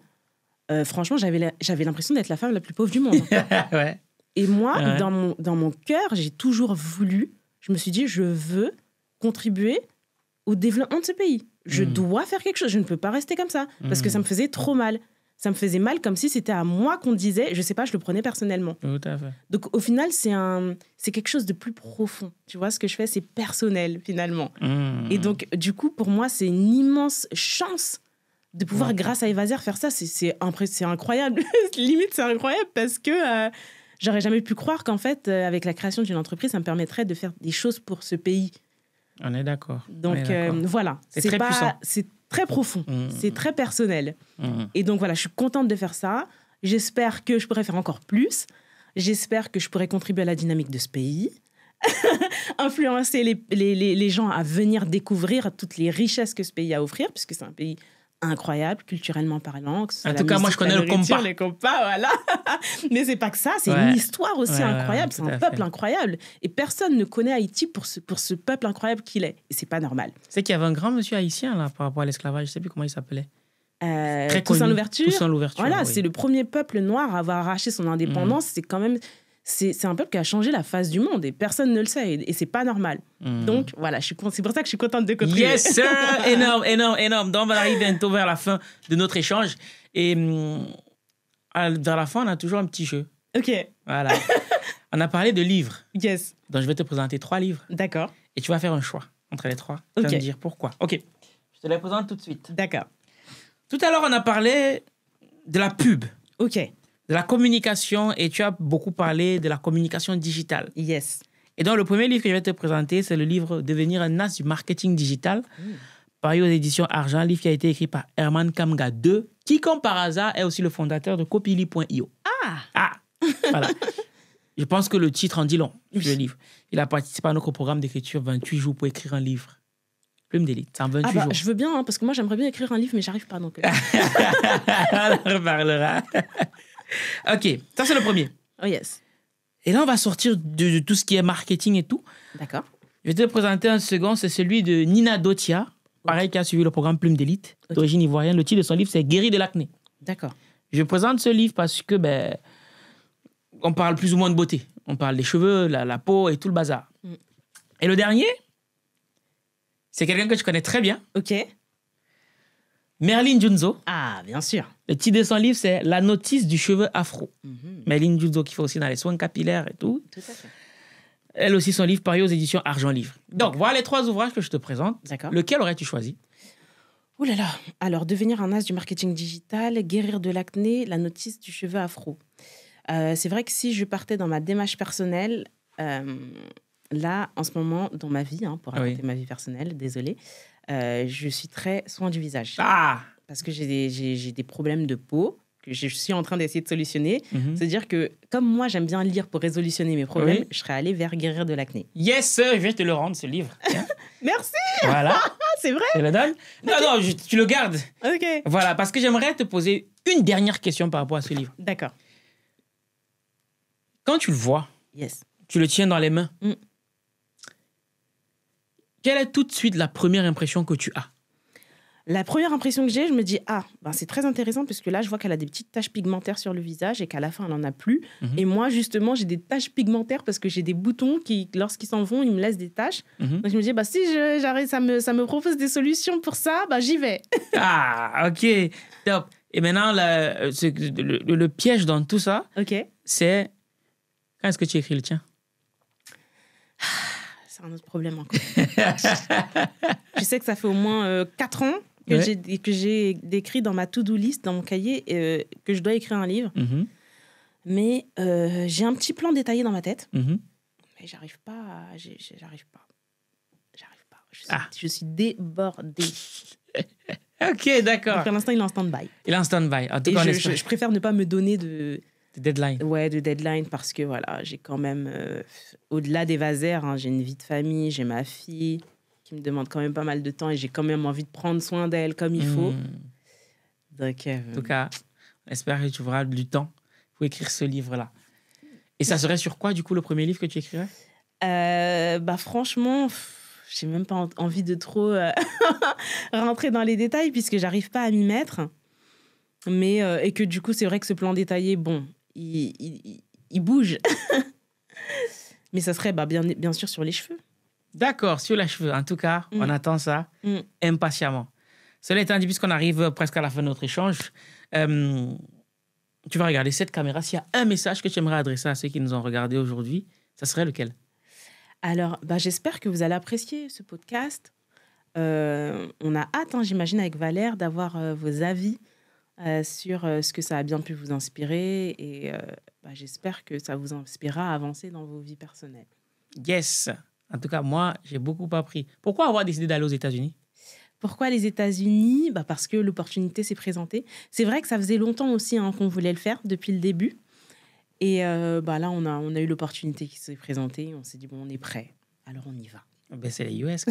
[SPEAKER 1] euh, franchement, j'avais l'impression d'être la femme la plus pauvre du monde.
[SPEAKER 2] Hein.
[SPEAKER 1] Et moi, dans mon, dans mon cœur, j'ai toujours voulu, je me suis dit, je veux contribuer au développement de ce pays. Je mm. dois faire quelque chose, je ne peux pas rester comme ça, parce que mm. ça me faisait trop mal ça me faisait mal comme si c'était à moi qu'on disait, je sais pas, je le prenais personnellement. Donc au final, c'est un c'est quelque chose de plus profond. Tu vois ce que je fais, c'est personnel finalement. Mmh. Et donc du coup, pour moi, c'est une immense chance de pouvoir grâce à Evaser faire ça, c'est c'est incroyable. Limite c'est incroyable parce que euh, j'aurais jamais pu croire qu'en fait euh, avec la création d'une entreprise, ça me permettrait de faire des choses pour ce pays. On est d'accord. Donc euh, voilà, c'est très puissant très profond, mmh. c'est très personnel. Mmh. Et donc voilà, je suis contente de faire ça. J'espère que je pourrai faire encore plus. J'espère que je pourrai contribuer à la dynamique de ce pays. influencer les, les, gens à venir découvrir toutes les richesses que ce pays a à offrir, puisque c'est un pays incroyable, culturellement parlant. En tout cas, moi, je connais le compas. Les voilà. Mais c'est pas que ça, c'est une histoire aussi incroyable, c'est un peuple incroyable. Et personne ne connaît Haïti pour ce, pour ce peuple incroyable qu'il est. Et c'est pas normal. C'est qu'il y avait un grand monsieur haïtien,
[SPEAKER 2] là, par rapport à l'esclavage, je sais plus comment il s'appelait.
[SPEAKER 1] Euh, l'ouverture. l'ouverture. Voilà, c'est le premier peuple noir à avoir arraché son indépendance. Mhm. C'est quand même c'est un peuple qui a changé la face du monde et personne ne le sait et, c'est pas normal. Hmm. Donc voilà, c'est pour ça que je suis contente de copier. Yes, sir! énorme,
[SPEAKER 2] énorme, énorme. Donc on va arriver bientôt vers la fin de notre échange et hmm, vers la fin, on a toujours un petit jeu. OK. Voilà. on a parlé de livres. Yes. Donc je vais te présenter trois livres. D'accord. Et tu vas faire un choix entre les trois. Tu vas dire pourquoi. OK. Je te les présente tout de suite. D'accord. Tout à l'heure, on a parlé de la pub. OK la communication, et tu as beaucoup parlé de la communication digitale. Yes. Et donc, le premier livre que je vais te présenter, c'est le livre Devenir un as du marketing digital, mmh. paru aux éditions Argent, livre qui a été écrit par Herman Kamga II, qui, comme par hasard, est aussi le fondateur de Copily.io. Ah Ah Voilà. je pense que le titre en dit long le livre. Il a participé à notre programme d'écriture 28 jours pour écrire un livre. Plume d'élite, c'est en 28 ah bah, jours. Je veux
[SPEAKER 1] bien, hein, parce que moi, j'aimerais bien écrire un livre, mais j'arrive pas donc. Euh.
[SPEAKER 2] On en reparlera. OK, ça c'est le premier. Oh yes. Et là, on va sortir de, tout ce qui est marketing et tout. D'accord. Je vais te présenter un second, c'est celui de Nina Dotia, pareil qui a suivi le programme Plume d'élite, d'origine ivoirienne. Le titre de son livre, c'est Guéri de l'acné. D'accord. Je présente ce livre parce que, ben, on parle plus ou moins de beauté. On parle des cheveux, la, peau et tout le bazar. Mm. Et le dernier, c'est quelqu'un que je connais très bien. OK. Merlin Junzo. Ah, bien sûr. Le titre de son livre, c'est La notice du cheveu afro. Mhm. Merlin Junzo qui fait aussi dans les soins capillaires et tout. Tout à Elle aussi, son livre paru aux éditions Argent Livre. Donc, voilà les trois ouvrages que je te présente. D'accord. Lequel aurais-tu choisi
[SPEAKER 1] Ouh là là Alors, devenir un as du marketing digital, guérir de l'acné, la notice du cheveu afro. Euh, c'est vrai que si je partais dans ma démarche personnelle, euh, là, en ce moment, dans ma vie, hein, pour ah raconter ma vie personnelle, désolée, euh, je suis très soin du visage. Ah! Parce que j'ai des, problèmes de peau que je suis en train d'essayer de solutionner. Mhm. C'est-à-dire que, comme moi, j'aime bien lire pour résolutionner mes problèmes, je serais allée vers Guérir de l'acné. Yes, je vais te le rendre, ce livre. Merci Voilà C'est vrai
[SPEAKER 2] C'est le donne Non, non, tu le gardes. Ok. Voilà, parce que j'aimerais te poser une dernière question par rapport à ce livre. D'accord. Quand tu le vois, yes. tu le tiens dans les mains, mm. Quelle est tout de suite la première impression que tu as
[SPEAKER 1] la première impression que j'ai, je me dis ah ben c'est très intéressant parce que là je vois qu'elle a des petites taches pigmentaires sur le visage et qu'à la fin elle n'en a plus. Mhm. Et moi justement j'ai des taches pigmentaires parce que j'ai des boutons qui lorsqu'ils s'en vont ils me laissent des taches. Mhm. Donc je me dis bah si ça me ça me propose des solutions pour ça bah j'y vais.
[SPEAKER 2] ah ok top. Et maintenant euh, le, piège dans tout ça, ok c'est quand est-ce que tu écris le tien
[SPEAKER 1] un autre problème encore. je sais que ça fait au moins euh, quatre 4 ans que j'ai décrit dans ma to-do list, dans mon cahier, euh, que je dois écrire un livre. Mm-hmm. Mais euh, j'ai un petit plan détaillé dans ma tête. Mm-hmm. Mais j'arrive pas. J'arrive pas. J'arrive pas. Je suis, ah. je suis débordée. ok, d'accord. Pour l'instant, il est en stand-by.
[SPEAKER 2] Il est en stand-by. je,
[SPEAKER 1] préfère ne pas me donner de, des deadline. Ouais, de deadline parce que voilà, j'ai quand même, euh, au-delà des vasers, hein, j'ai une vie de famille, j'ai ma fille qui me demande quand même pas mal de temps et j'ai quand même envie de prendre soin d'elle comme il faut. Hmm. Donc, euh, En tout cas,
[SPEAKER 2] j'espère que tu auras du temps pour écrire ce livre-là. Et ça serait sur quoi, du coup, le premier livre que tu écrirais
[SPEAKER 1] euh, Bah franchement, j'ai même pas envie de trop rentrer dans les détails puisque j'arrive pas à m'y mettre. Mais et que du coup, c'est vrai que ce plan détaillé, bon, il, bouge. Mais ça serait bah, bien, bien sûr sur les cheveux.
[SPEAKER 2] D'accord, sur les cheveux. En tout cas, mm. on attend ça mm. impatiemment. Cela étant dit, puisqu'on arrive euh, presque à la fin de notre échange, euh, tu vas regarder cette caméra. S'il y a un message que tu aimerais adresser à ceux qui nous ont regardés aujourd'hui, ça serait lequel
[SPEAKER 1] Alors, bah, j'espère que vous allez apprécier ce podcast. Euh, on a hâte, hein, j'imagine, avec Valère, d'avoir vos avis euh, sur euh, ce que ça a bien pu vous inspirer et euh, bah, j'espère que ça vous inspirera à avancer dans vos vies personnelles.
[SPEAKER 2] Yes. En tout cas, moi, j'ai beaucoup appris. Pourquoi avoir décidé d'aller aux
[SPEAKER 1] États-Unis pourquoi les États-Unis bah Parce que l'opportunité s'est présentée. C'est vrai que ça faisait longtemps aussi hein, qu'on voulait le faire depuis le début. Et bah là, on a, on a eu l'opportunité qui s'est présentée. On s'est dit, bon, on est prêt. Alors on y va. Ben, c'est les US.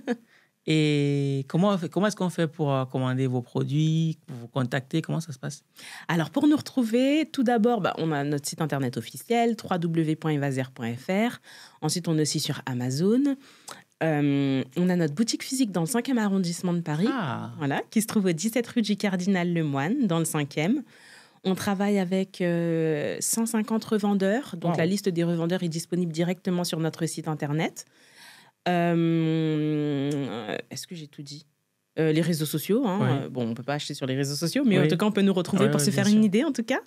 [SPEAKER 2] Et comment, comment est-ce
[SPEAKER 1] qu'on fait pour euh, commander vos produits, pour vous contacter Comment ça se passe Alors, pour nous retrouver, tout d'abord, bah, on a notre site internet officiel, www.evaser.fr. Ensuite, on est aussi sur Amazon. Euh, on a notre boutique physique dans le 5e arrondissement de Paris, ah. voilà, qui se trouve au 17 rue du Cardinal Lemoine, dans le 5e. On travaille avec 150 euh, revendeurs. Donc, la liste des revendeurs est disponible directement sur notre site internet. Euh, est-ce que j'ai tout dit euh, les réseaux sociaux. Hein, euh, bon, on peut pas acheter sur les réseaux sociaux, mais en tout cas, on peut nous retrouver pour se faire une idée, en tout cas.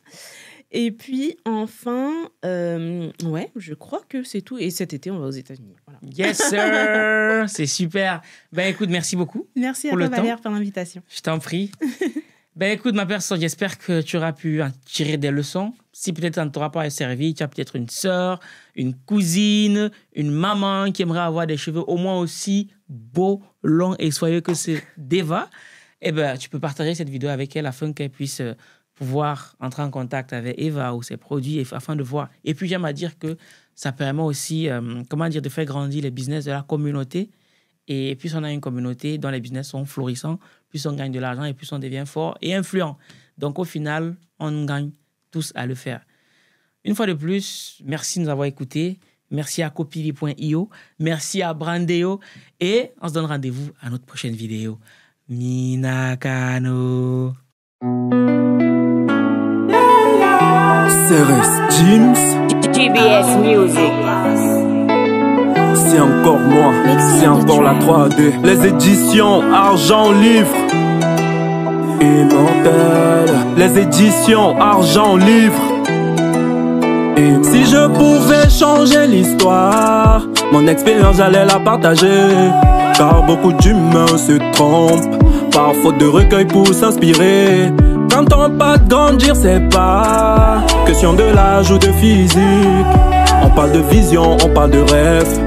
[SPEAKER 1] Et puis, enfin, ouais, je crois que c'est tout. Et cet été, on va aux États-Unis. Yes, sir C'est super Ben, écoute, merci beaucoup. Merci à toi, Valère, pour l'invitation. Je
[SPEAKER 2] t'en prie. Ben écoute, ma personne, j'espère que tu auras pu en tirer des leçons. Si peut-être ne t'aura pas servi, tu as peut-être une sœur, une cousine, une maman qui aimerait avoir des cheveux au moins aussi beaux, longs et soyeux que ceux Deva. Eh ben, tu peux partager cette vidéo avec elle afin qu'elle puisse euh, pouvoir entrer en contact avec Eva ou ses produits afin de voir. Et puis j'aime à dire que ça permet aussi, euh, comment dire, de faire grandir les business de la communauté et plus on a une communauté dont les business sont florissants, plus on gagne de l'argent et plus on devient fort et influent. Donc au final, on gagne tous à le faire. Une fois de plus, merci de nous avoir écoutés. Merci à copili.io. Merci à Brandeo. Et on se donne rendez-vous à notre prochaine vidéo. Minakano. Music
[SPEAKER 3] c'est encore moi, c'est encore la 3D. Les éditions Argent Livre. Immortel. Les éditions Argent Livre. et. Si je pouvais changer l'histoire, mon expérience j'allais la partager. Car beaucoup d'humains se trompent, par faute de recueil pour s'inspirer. Quand pas de grandir, c'est pas question de l'âge ou de physique. On parle de vision, on parle de rêve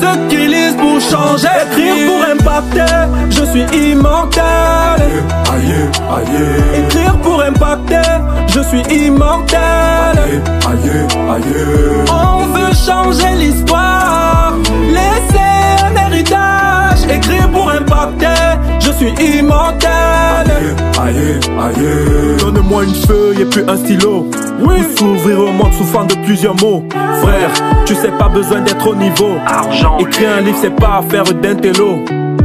[SPEAKER 3] ceux qui lisent pour changer, écrire pour impacter, je suis immortel. Écrire pour impacter, je suis immortel. On veut changer l'histoire, laisser un héritage écrit pour impacter. Je suis immortel. Aïe, Donne-moi une feuille et puis un stylo. Oui. S'ouvrir au monde forme de plusieurs mots. Frère, tu sais pas besoin d'être au niveau. Écrire un livre, c'est pas affaire d'intello.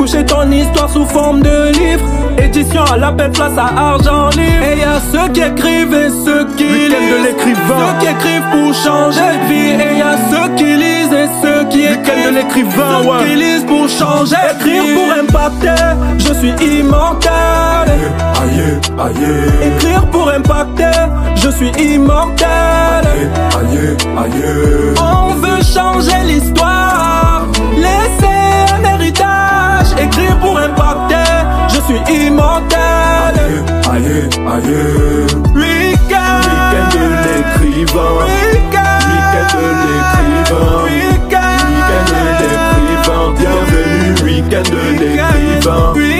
[SPEAKER 3] coucher ton histoire sous forme de livre. Édition à la paix, place à argent libre. Et y ceux qui écrivent et ceux qui lisent. de l'écrivain. Ceux qui écrivent pour changer vie. Et y ceux qui lisent et ceux qui écrivent. de l'écrivain, qui lisent pour changer Écrire pour impacter, je suis immortel. Aïe, aïe. Écrire pour impacter, je suis immortel. Aïe, aïe. On veut changer l'histoire. Laisser un héritage écrit pour impacter. Je suis immortel. Aïe, aïe, Weekend. Weekend de l'écrivain. Weekend. end de l'écrivain. week Weekend de l'écrivain. Bienvenue, week-end de l'écrivain.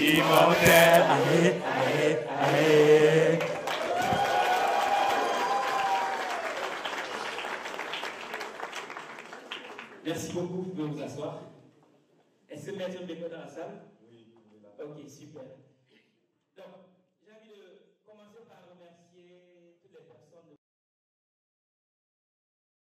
[SPEAKER 2] Merci beaucoup. Vous pouvez vous asseoir. Est-ce que Maître pas dans la salle Oui. Ok, super.